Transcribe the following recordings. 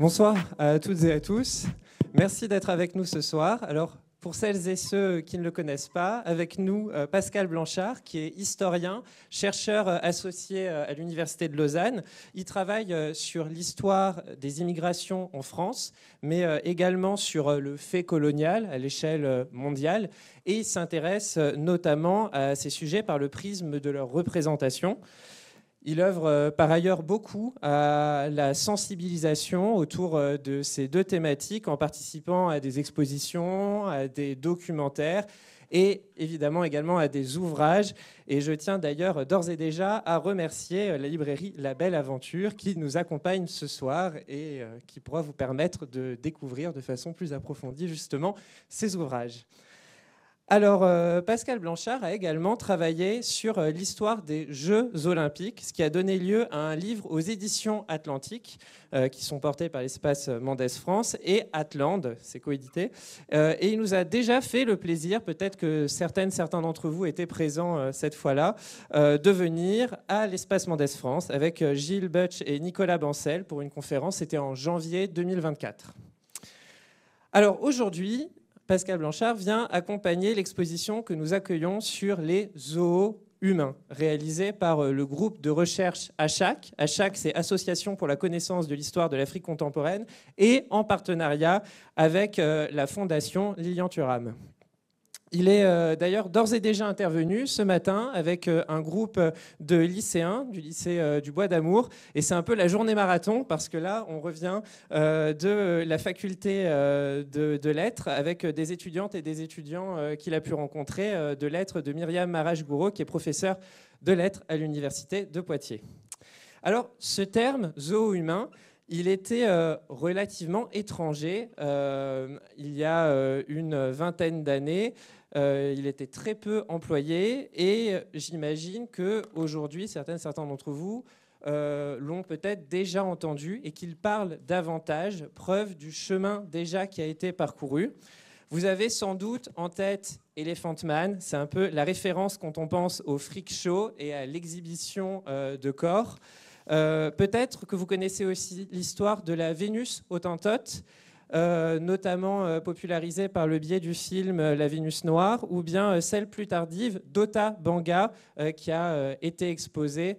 Bonsoir à toutes et à tous. Merci d'être avec nous ce soir. Alors, pour celles et ceux qui ne le connaissent pas, avec nous euh, Pascal Blanchard, qui est historien, chercheur euh, associé euh, à l'Université de Lausanne. Il travaille sur l'histoire des immigrations en France, mais également sur le fait colonial à l'échelle mondiale, et il s'intéresse notamment à ces sujets par le prisme de leur représentation. Il œuvre euh, par ailleurs beaucoup à la sensibilisation autour euh, de ces deux thématiques en participant à des expositions, à des documentaires et évidemment également à des ouvrages. Et je tiens d'ailleurs d'ores et déjà à remercier euh, la librairie La Belle Aventure qui nous accompagne ce soir et qui pourra vous permettre de découvrir de façon plus approfondie justement ces ouvrages. Alors, euh, Pascal Blanchard a également travaillé sur euh, l'histoire des Jeux olympiques, ce qui a donné lieu à un livre aux éditions Atlantique, euh, qui sont portées par l'espace Mendès France et Atlande, c'est coédité. et il nous a déjà fait le plaisir, peut-être que certaines, certains d'entre vous étaient présents cette fois-là, de venir à l'espace Mendès France avec Gilles Butch et Nicolas Bancel pour une conférence. C'était en janvier 2024. Alors aujourd'hui, Pascal Blanchard vient accompagner l'exposition que nous accueillons sur les zoos humains, réalisée par euh, le groupe de recherche ACHAC. ACHAC, c'est Association pour la connaissance de l'histoire de l'Afrique contemporaine, et en partenariat avec euh, la fondation Lilian Thuram. Il est euh, d'ailleurs d'ores et déjà intervenu ce matin avec euh, un groupe de lycéens du lycée euh, du Bois d'Amour. Et c'est un peu la journée marathon parce que là, on revient de la faculté de, lettres avec des étudiantes et des étudiants qu'il a pu rencontrer de lettres de Myriam maraj qui est professeur de lettres à l'université de Poitiers. Alors, ce terme zoo-humain, il était relativement étranger il y a une vingtaine d'années. Euh, il était très peu employé et j'imagine que aujourd'hui, certains d'entre vous euh, l'ont peut-être déjà entendu et qu'il parle davantage, preuve du chemin déjà qui a été parcouru. Vous avez sans doute en tête Elephant Man, c'est un peu la référence quand on pense au freak show et à l'exhibition euh, de corps. peut-être que vous connaissez aussi l'histoire de la Vénus autantote. Euh, notamment euh, popularisée par le biais du film euh, La Vénus Noire, ou bien celle plus tardive, Dota Banga, qui a été exposée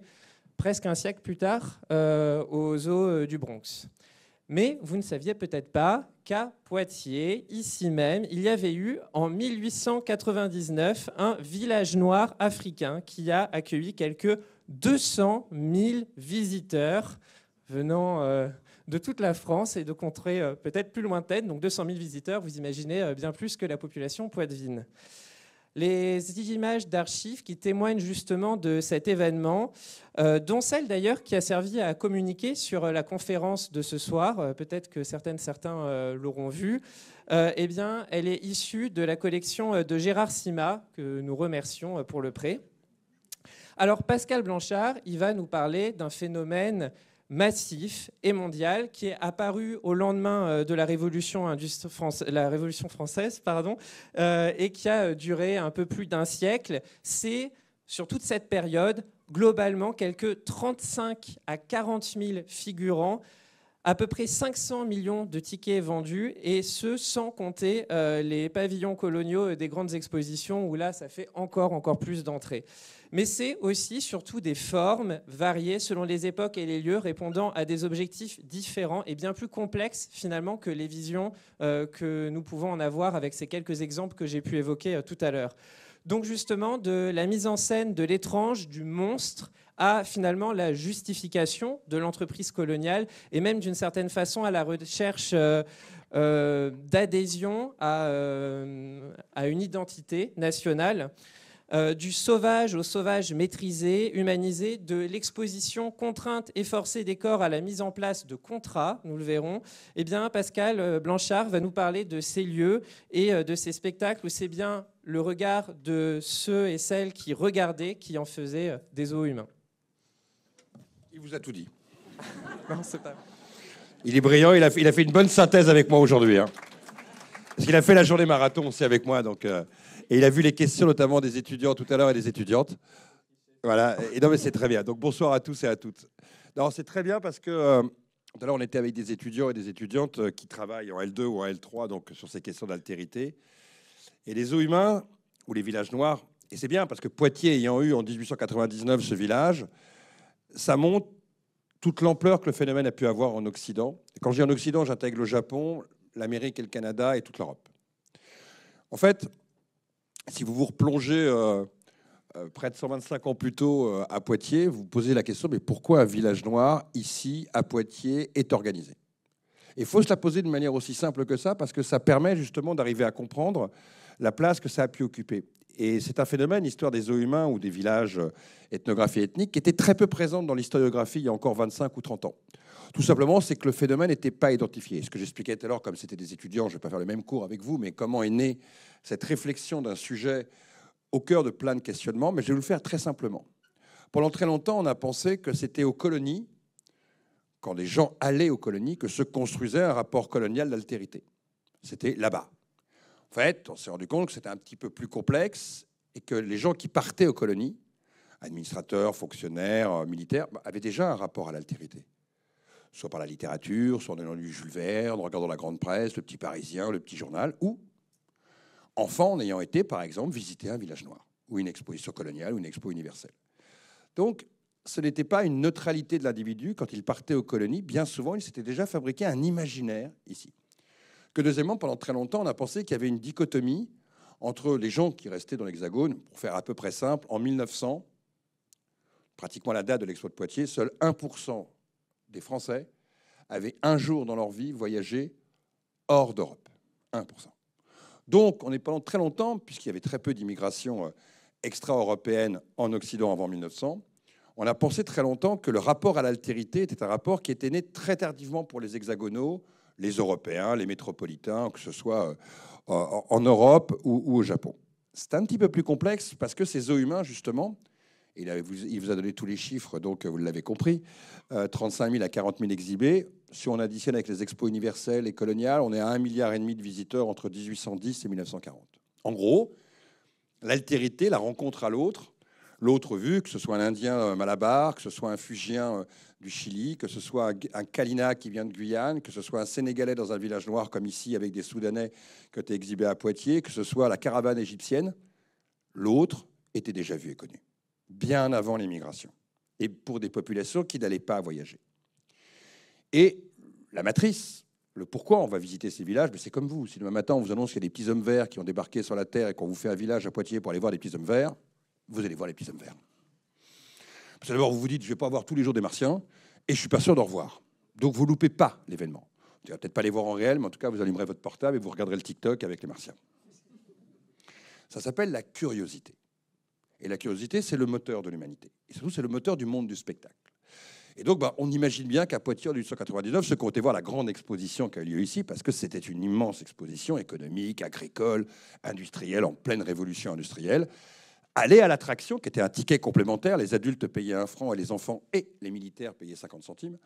presque un siècle plus tard aux eaux du Bronx. Mais vous ne saviez peut-être pas qu'à Poitiers, ici même, il y avait eu en 1899 un village noir africain qui a accueilli quelques 200 000 visiteurs venant de toute la France et de contrées euh, peut-être plus lointaines, donc 200 000 visiteurs, vous imaginez euh, bien plus que la population poitevine. Les images d'archives qui témoignent justement de cet événement, euh, dont celle d'ailleurs qui a servi à communiquer sur la conférence de ce soir, peut-être que certaines, certains l'auront vue, eh bien, elle est issue de la collection de Gérard Sima, que nous remercions pour le prêt. Alors Pascal Blanchard, il va nous parler d'un phénomène massif et mondial qui est apparu au lendemain euh, de la Révolution, française pardon, euh, et qui a euh, duré un peu plus d'un siècle. C'est, sur toute cette période, globalement quelques 35 à 40 000 figurants, à peu près 500 millions de tickets vendus, et ce sans compter les pavillons coloniaux des grandes expositions, où là, ça fait encore, encore plus d'entrées mais c'est aussi surtout des formes variées selon les époques et les lieux, répondant à des objectifs différents et bien plus complexes finalement que les visions euh, que nous pouvons en avoir avec ces quelques exemples que j'ai pu évoquer euh, tout à l'heure. Donc justement, de la mise en scène de l'étrange, du monstre, à finalement la justification de l'entreprise coloniale et même d'une certaine façon à la recherche euh, d'adhésion à, une identité nationale. Euh, du sauvage au sauvage maîtrisé, humanisé, de l'exposition contrainte et forcée des corps à la mise en place de contrats, nous le verrons, eh bien, Pascal euh, Blanchard va nous parler de ces lieux et euh, de ces spectacles où c'est bien le regard de ceux et celles qui regardaient qui en faisaient des os humains. Il vous a tout dit. Il est brillant, il a, fait, une bonne synthèse avec moi aujourd'hui. Hein. Parce qu'il a fait la journée marathon aussi avec moi, donc... Et il a vu les questions notamment des étudiants tout à l'heure et des étudiantes. Voilà. Et non, mais c'est très bien. Donc bonsoir à tous et à toutes. Non, c'est très bien parce que euh, tout à l'heure, on était avec des étudiants et des étudiantes euh, qui travaillent en L2 ou en L3, donc sur ces questions d'altérité. Et les eaux humains, ou les villages noirs, et c'est bien parce que Poitiers ayant eu en 1899 ce village, ça montre toute l'ampleur que le phénomène a pu avoir en Occident. quand je dis en Occident, j'intègre le Japon, l'Amérique et le Canada et toute l'Europe. En fait, si vous vous replongez euh, euh, près de 125 ans plus tôt euh, à Poitiers, vous vous posez la question, mais pourquoi un village noir, ici, à Poitiers, est organisé Il faut se la poser de manière aussi simple que ça, parce que ça permet justement d'arriver à comprendre la place que ça a pu occuper. Et c'est un phénomène, l'histoire des eaux humains ou des villages ethnographie ethnique, qui était très peu présente dans l'historiographie il y a encore 25 ou 30 ans. Tout simplement, c'est que le phénomène n'était pas identifié. Ce que j'expliquais tout à l'heure, comme c'était des étudiants, je ne vais pas faire le même cours avec vous, mais comment est née cette réflexion d'un sujet au cœur de plein de questionnements, mais je vais vous le faire très simplement. Pendant très longtemps, on a pensé que c'était aux colonies, quand des gens allaient aux colonies, que se construisait un rapport colonial d'altérité. C'était là-bas. En fait, on s'est rendu compte que c'était un petit peu plus complexe et que les gens qui partaient aux colonies, administrateurs, fonctionnaires, euh, militaires, bah, avaient déjà un rapport à l'altérité soit par la littérature, soit en allant du Jules Verne, en regardant la grande presse, le petit Parisien, le petit journal, ou enfant en ayant été, par exemple, visiter un village noir, ou une exposition coloniale, ou une expo universelle. Donc, ce n'était pas une neutralité de l'individu quand il partait aux colonies. Bien souvent, il s'était déjà fabriqué un imaginaire ici. Que deuxièmement, pendant très longtemps, on a pensé qu'il y avait une dichotomie entre les gens qui restaient dans l'Hexagone, pour faire à peu près simple, en 1900, pratiquement la date de l'expo de Poitiers, seuls 1% des Français avaient un jour dans leur vie voyagé hors d'Europe. 1%. Donc, on est pendant très longtemps, puisqu'il y avait très peu d'immigration euh, extra-européenne en Occident avant 1900, on a pensé très longtemps que le rapport à l'altérité était un rapport qui était né très tardivement pour les hexagonaux, les Européens, les métropolitains, que ce soit euh, en Europe ou au Japon. C'est un petit peu plus complexe parce que ces eaux humains, justement, il, vous a donné tous les chiffres, donc vous l'avez compris. 35 euh, 000 à 40 000 exhibés. Si on additionne avec les expos universels et coloniales, on est à 1,5 milliard de visiteurs entre 1810 et 1940. En gros, l'altérité, la rencontre à l'autre, l'autre vu, que ce soit un Indien euh, malabar, que ce soit un Fugien euh, du Chili, que ce soit un Kalina qui vient de Guyane, que ce soit un Sénégalais dans un village noir comme ici avec des Soudanais que tu as à Poitiers, que ce soit la caravane égyptienne, l'autre était déjà vu et connu bien avant l'immigration, et pour des populations qui n'allaient pas voyager. Et la matrice, le pourquoi on va visiter ces villages, mais ben, c'est comme vous. Si demain matin on vous annonce qu'il y a des petits hommes verts qui ont débarqué sur la Terre et qu'on vous fait un village à Poitiers pour aller voir des petits hommes verts, vous allez voir les petits hommes verts. Parce que d'abord vous vous dites, je ne vais pas voir tous les jours des martiens, et je suis pas sûr d'en revoir. Donc vous loupez pas l'événement. Vous ne peut-être pas les voir en réel, mais en tout cas vous allumerez votre portable et vous regarderez le TikTok avec les martiens. Ça s'appelle la curiosité. Et la curiosité, c'est le moteur de l'humanité. Et surtout, c'est le moteur du monde du spectacle. Et donc, bah, on imagine bien qu'à Poitiers, en 1899, ont été voir la grande exposition qui a eu lieu ici, parce que c'était une immense exposition économique, agricole, industrielle, en pleine révolution industrielle. allaient à l'attraction, qui était un ticket complémentaire, les adultes payaient un franc et les enfants et les militaires payaient 50 centimes,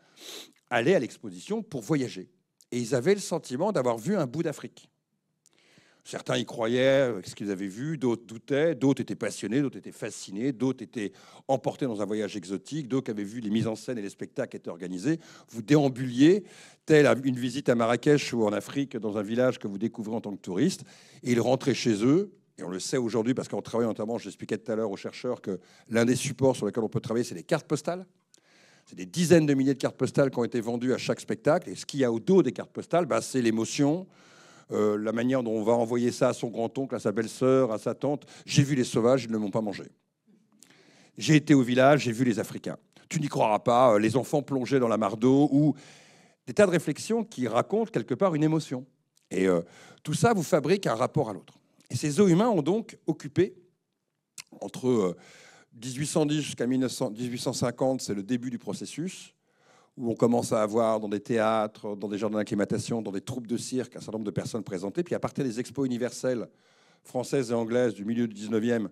allaient à l'exposition pour voyager. Et ils avaient le sentiment d'avoir vu un bout d'Afrique. Certains y croyaient euh, ce qu'ils avaient vu, d'autres doutaient, d'autres étaient passionnés, d'autres étaient fascinés, d'autres étaient emportés dans un voyage exotique, d'autres avaient vu les mises en scène et les spectacles qui étaient organisés. Vous déambuliez, telle une visite à Marrakech ou en Afrique, dans un village que vous découvrez en tant que touriste, et ils rentraient chez eux. Et on le sait aujourd'hui parce qu'on travaille notamment, je l'expliquais tout à l'heure aux chercheurs que l'un des supports sur lesquels on peut travailler, c'est les cartes postales. C'est des dizaines de milliers de cartes postales qui ont été vendues à chaque spectacle. Et ce qu'il y a au dos des cartes postales, bah, c'est l'émotion, euh, la manière dont on va envoyer ça à son grand-oncle, à sa belle-sœur, à sa tante. J'ai vu les sauvages, ils ne m'ont pas mangé. J'ai été au village, j'ai vu les Africains. Tu n'y croiras pas, euh, les enfants plongés dans la mare d'eau ou des tas de réflexions qui racontent quelque part une émotion. Et euh, tout ça vous fabrique un rapport à l'autre. Et ces eaux humains ont donc occupé, entre 1810 jusqu'à 1850, c'est le début du processus, où on commence à avoir dans des théâtres, dans des jardins d'acclimatation, dans des troupes de cirque, un certain nombre de personnes présentées. Puis à partir des expos universelles françaises et anglaises du milieu du 19e,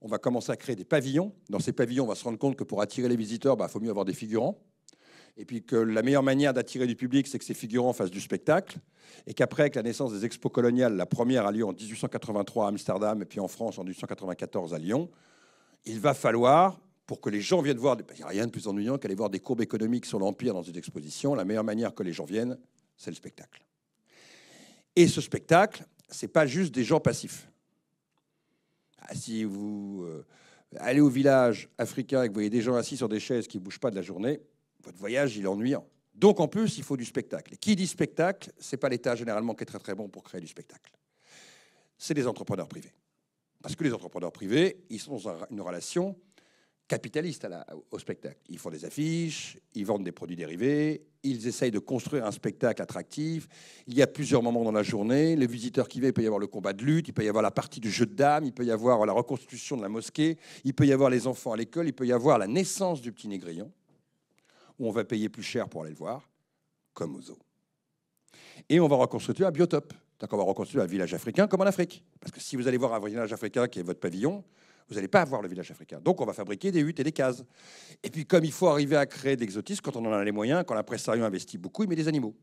on va commencer à créer des pavillons. Dans ces pavillons, on va se rendre compte que pour attirer les visiteurs, il bah, faut mieux avoir des figurants. Et puis que la meilleure manière d'attirer du public, c'est que ces figurants fassent du spectacle. Et qu'après, avec la naissance des expos coloniales, la première a lieu en 1883 à Amsterdam, et puis en France en 1894 à Lyon, il va falloir pour que les gens viennent voir. Bah, il n'y a rien de plus ennuyant qu'aller voir des courbes économiques sur l'Empire dans une exposition. La meilleure manière que les gens viennent, c'est le spectacle. Et ce spectacle, ce n'est pas juste des gens passifs. Ah, si vous euh, allez au village africain et que vous voyez des gens assis sur des chaises qui ne bougent pas de la journée, votre voyage, il est ennuyant. Donc en plus, il faut du spectacle. Et qui dit spectacle, ce n'est pas l'État généralement qui est très très bon pour créer du spectacle. C'est les entrepreneurs privés. Parce que les entrepreneurs privés, ils sont dans une relation capitalistes au spectacle. Ils font des affiches, ils vendent des produits dérivés, ils essayent de construire un spectacle attractif. Il y a plusieurs moments dans la journée. Les visiteurs qui viennent, il peut y avoir le combat de lutte, il peut y avoir la partie du jeu de dames, il peut y avoir la reconstitution de la mosquée, il peut y avoir les enfants à l'école, il peut y avoir la naissance du petit négrillon, où on va payer plus cher pour aller le voir, comme aux zoo. Et on va reconstruire un biotope. Donc on va reconstruire un village africain comme en Afrique. Parce que si vous allez voir un village africain qui est votre pavillon, vous n'allez pas avoir le village africain. Donc on va fabriquer des huttes et des cases. Et puis comme il faut arriver à créer de quand on en a les moyens, quand l'impresario investit beaucoup, il met des animaux.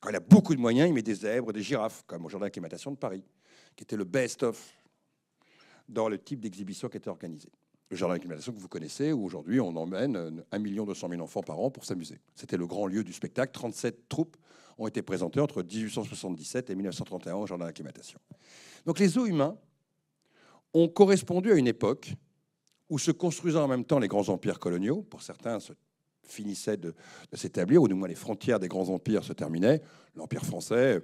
Quand il a beaucoup de moyens, il met des zèbres, des girafes, comme au Jardin d'acclimatation de Paris, qui était le best-of dans le type d'exhibition qui était organisée. Le Jardin d'acclimatation que vous connaissez, où aujourd'hui on emmène 1 200 000 enfants par an pour s'amuser. C'était le grand lieu du spectacle. 37 troupes ont été présentées entre 1877 et 1931 au Jardin d'acclimatation. Donc les eaux humains ont correspondu à une époque où se construisaient en même temps les grands empires coloniaux, pour certains se finissaient de, s'établir, ou du moins les frontières des grands empires se terminaient. L'Empire français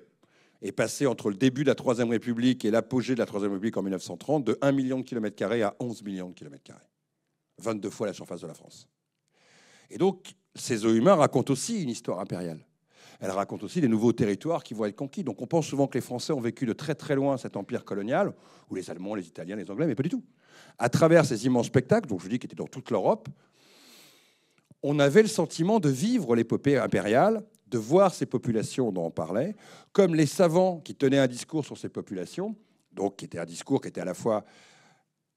est passé entre le début de la Troisième République et l'apogée de la Troisième République en 1930 de 1 million de kilomètres carrés à 11 millions de kilomètres carrés. 22 fois la surface de la France. Et donc, ces eaux humaines racontent aussi une histoire impériale. Elle raconte aussi les nouveaux territoires qui vont être conquis. Donc on pense souvent que les Français ont vécu de très très loin cet empire colonial, ou les Allemands, les Italiens, les Anglais, mais pas du tout. À travers ces immenses spectacles, dont je dis qu'ils étaient dans toute l'Europe, on avait le sentiment de vivre l'épopée impériale, de voir ces populations dont on parlait, comme les savants qui tenaient un discours sur ces populations, donc qui était un discours qui était à la fois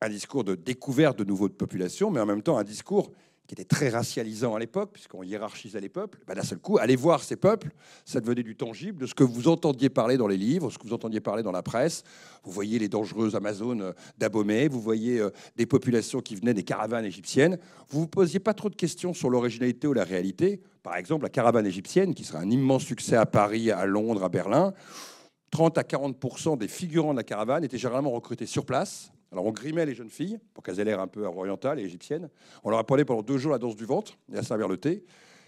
un discours de découverte de nouveaux populations, mais en même temps un discours qui était très racialisant à l'époque, puisqu'on hiérarchisait les peuples, ben d'un seul coup, allez voir ces peuples, ça devenait du tangible, de ce que vous entendiez parler dans les livres, ce que vous entendiez parler dans la presse. Vous voyez les dangereuses Amazones euh, d'abomé, vous voyez euh, des populations qui venaient des caravanes égyptiennes. Vous ne vous posiez pas trop de questions sur l'originalité ou la réalité. Par exemple, la caravane égyptienne, qui sera un immense succès à Paris, à Londres, à Berlin. 30 à 40 des figurants de la caravane étaient généralement recrutés sur place alors on grimait les jeunes filles pour qu'elles aient l'air un peu orientales et égyptiennes. On leur apprenait pendant deux jours la danse du ventre et à servir le thé.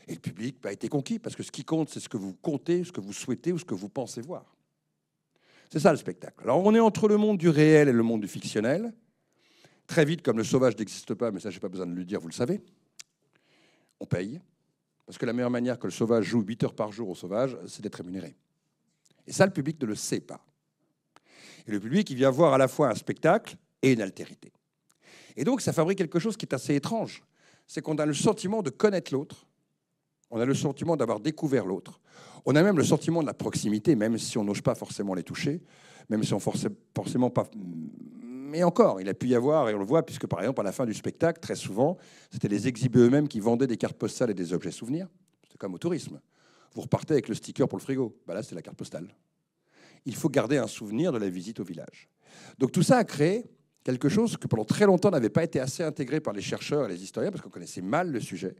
Et le public a bah, été conquis parce que ce qui compte, c'est ce que vous comptez, ce que vous souhaitez ou ce que vous pensez voir. C'est ça le spectacle. Alors on est entre le monde du réel et le monde du fictionnel. Très vite, comme le sauvage n'existe pas, mais ça j'ai pas besoin de le dire, vous le savez, on paye. Parce que la meilleure manière que le sauvage joue 8 heures par jour au sauvage, c'est d'être rémunéré. Et ça, le public ne le sait pas. Et le public, il vient voir à la fois un spectacle et une altérité. Et donc, ça fabrique quelque chose qui est assez étrange. C'est qu'on a le sentiment de connaître l'autre, on a le sentiment d'avoir découvert l'autre, on a même le sentiment de la proximité, même si on n'ose pas forcément les toucher, même si on forcément pas. Mais encore, il a pu y avoir, et on le voit, puisque par exemple, à la fin du spectacle, très souvent, c'était les exhibés eux-mêmes qui vendaient des cartes postales et des objets souvenirs. C'est comme au tourisme. Vous repartez avec le sticker pour le frigo. Ben là, c'est la carte postale. Il faut garder un souvenir de la visite au village. Donc tout ça a créé quelque chose que pendant très longtemps n'avait pas été assez intégré par les chercheurs et les historiens parce qu'on connaissait mal le sujet.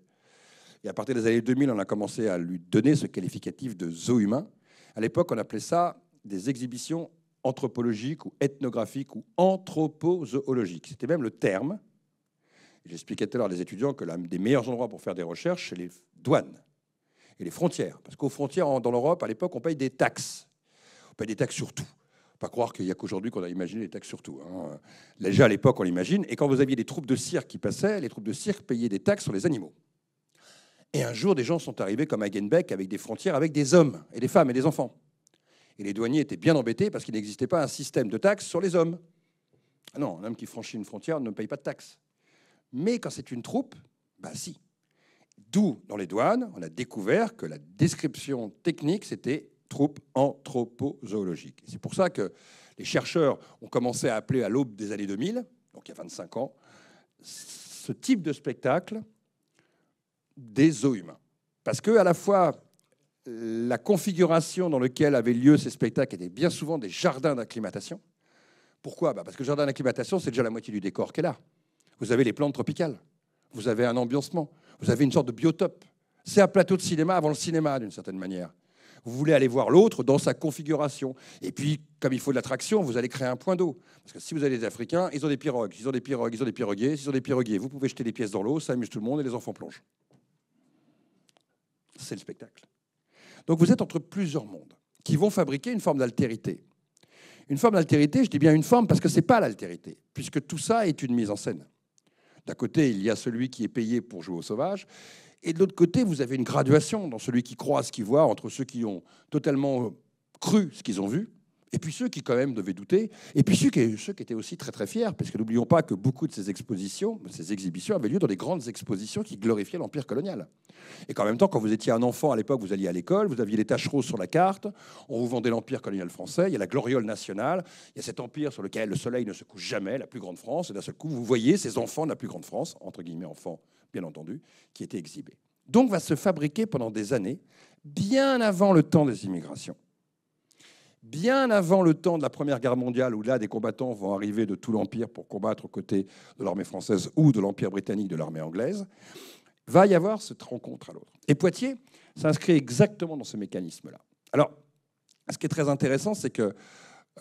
Et à partir des années 2000, on a commencé à lui donner ce qualificatif de zoo humain. À l'époque, on appelait ça des exhibitions anthropologiques ou ethnographiques ou anthropozoologiques. C'était même le terme. J'expliquais tout à l'heure à étudiants que l'un des meilleurs endroits pour faire des recherches, c'est les douanes et les frontières. Parce qu'aux frontières, dans l'Europe, à l'époque, on paye des taxes. On paye des taxes sur tout. Pas croire qu'il n'y a qu'aujourd'hui qu'on a imaginé les taxes surtout. tout. Hein. Déjà à l'époque, on l'imagine. Et quand vous aviez des troupes de cirque qui passaient, les troupes de cirque payaient des taxes sur les animaux. Et un jour, des gens sont arrivés comme à Genbeck avec des frontières avec des hommes et des femmes et des enfants. Et les douaniers étaient bien embêtés parce qu'il n'existait pas un système de taxes sur les hommes. Ah non, un homme qui franchit une frontière ne paye pas de taxes. Mais quand c'est une troupe, bah si. D'où, dans les douanes, on a découvert que la description technique, c'était troupe anthropozoologique. C'est pour ça que les chercheurs ont commencé à appeler à l'aube des années 2000, donc il y a 25 ans, ce type de spectacle des zoos humains. Parce que à la fois la configuration dans laquelle avaient lieu ces spectacles était bien souvent des jardins d'acclimatation. Pourquoi bah, Parce que le jardin d'acclimatation, c'est déjà la moitié du décor qui est là. Vous avez les plantes tropicales, vous avez un ambiancement, vous avez une sorte de biotope. C'est un plateau de cinéma avant le cinéma, d'une certaine manière. Vous voulez aller voir l'autre dans sa configuration. Et puis, comme il faut de l'attraction, vous allez créer un point d'eau. Parce que si vous avez des Africains, ils ont des pirogues, ils ont des pirogues, ils ont des piroguiers, ils ont des piroguiers. Vous pouvez jeter des pièces dans l'eau, ça amuse tout le monde et les enfants plongent. C'est le spectacle. Donc vous êtes entre plusieurs mondes qui vont fabriquer une forme d'altérité. Une forme d'altérité, je dis bien une forme parce que ce n'est pas l'altérité, puisque tout ça est une mise en scène. D'un côté, il y a celui qui est payé pour jouer au sauvage. Et de l'autre côté, vous avez une graduation dans celui qui croit à ce qu'il voit entre ceux qui ont totalement cru ce qu'ils ont vu et puis ceux qui, quand même, devaient douter, et puis ceux qui, étaient aussi très, très fiers, parce que n'oublions pas que beaucoup de ces expositions, ces exhibitions avaient lieu dans des grandes expositions qui glorifiaient l'Empire colonial. Et qu'en même temps, quand vous étiez un enfant à l'époque, vous alliez à l'école, vous aviez les taches roses sur la carte, on vous vendait l'Empire colonial français, il y a la gloriole nationale, il y a cet empire sur lequel le soleil ne se couche jamais, la plus grande France, et d'un seul coup, vous voyez ces enfants de la plus grande France, entre guillemets enfants, bien entendu, qui étaient exhibés. Donc va se fabriquer pendant des années, bien avant le temps des immigrations bien avant le temps de la Première Guerre mondiale, où là, des combattants vont arriver de tout l'Empire pour combattre aux côtés de l'armée française ou de l'Empire britannique, de l'armée anglaise, va y avoir cette rencontre à l'autre. Et Poitiers s'inscrit exactement dans ce mécanisme-là. Alors, ce qui est très intéressant, c'est que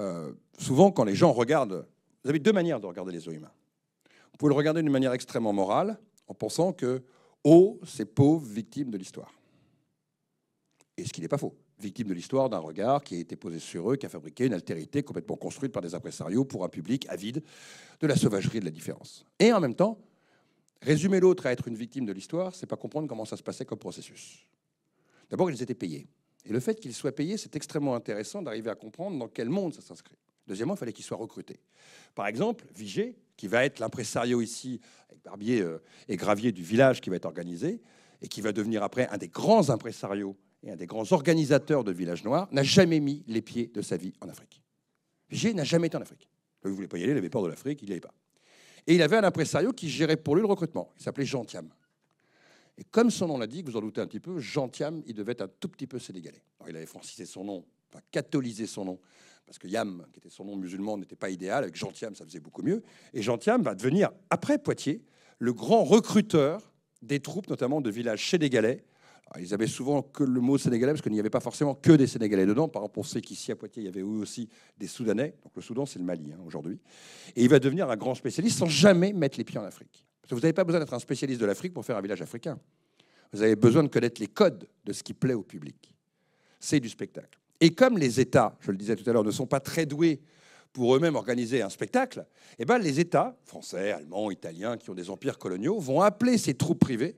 euh, souvent, quand les gens regardent, vous avez deux manières de regarder les eaux humains. Vous pouvez le regarder d'une manière extrêmement morale, en pensant que oh, c'est pauvre victime de l'histoire. Et ce qui n'est pas faux victimes de l'histoire d'un regard qui a été posé sur eux, qui a fabriqué une altérité complètement construite par des impresarios pour un public avide de la sauvagerie de la différence. Et en même temps, résumer l'autre à être une victime de l'histoire, c'est pas comprendre comment ça se passait comme processus. D'abord, ils étaient payés. Et le fait qu'ils soient payés, c'est extrêmement intéressant d'arriver à comprendre dans quel monde ça s'inscrit. Deuxièmement, il fallait qu'ils soient recrutés. Par exemple, Vigée, qui va être l'impresario ici, avec Barbier euh, et Gravier du village qui va être organisé, et qui va devenir après un des grands impresarios et un des grands organisateurs de Village noirs, n'a jamais mis les pieds de sa vie en Afrique. J'ai n'a jamais été en Afrique. Il ne voulait pas y aller, il avait peur de l'Afrique, il n'y allait pas. Et il avait un impresario qui gérait pour lui le recrutement. Il s'appelait Jean Et comme son nom l'a dit, vous en doutez un petit peu, Jean Thiam, il devait être un tout petit peu sénégalais. il avait francisé son nom, enfin catholisé son nom, parce que Yam, qui était son nom musulman, n'était pas idéal. Avec Jean ça faisait beaucoup mieux. Et Jean va devenir, après Poitiers, le grand recruteur des troupes, notamment de villages sénégalais, ils avaient souvent que le mot sénégalais, parce qu'il n'y avait pas forcément que des Sénégalais dedans. Par exemple, on sait qu'ici à Poitiers, il y avait eux aussi des Soudanais. Donc le Soudan, c'est le Mali hein, aujourd'hui. Et il va devenir un grand spécialiste sans jamais mettre les pieds en Afrique. Parce que vous n'avez pas besoin d'être un spécialiste de l'Afrique pour faire un village africain. Vous avez besoin de connaître les codes de ce qui plaît au public. C'est du spectacle. Et comme les États, je le disais tout à l'heure, ne sont pas très doués pour eux-mêmes organiser un spectacle, eh bien les États, français, allemands, italiens, qui ont des empires coloniaux, vont appeler ces troupes privées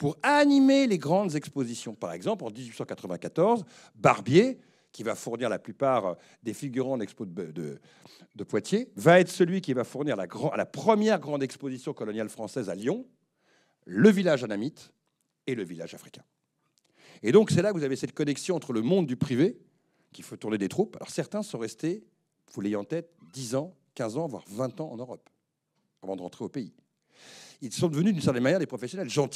pour animer les grandes expositions. Par exemple, en 1894, Barbier, qui va fournir la plupart euh, des figurants de l'expo de, Poitiers, va être celui qui va fournir la, la première grande exposition coloniale française à Lyon, le village anamite et le village africain. Et donc c'est là que vous avez cette connexion entre le monde du privé, qui fait tourner des troupes. Alors certains sont restés, vous l'ayez en tête, 10 ans, 15 ans, voire 20 ans en Europe, avant de rentrer au pays. Ils sont devenus d'une certaine manière des professionnels. Jean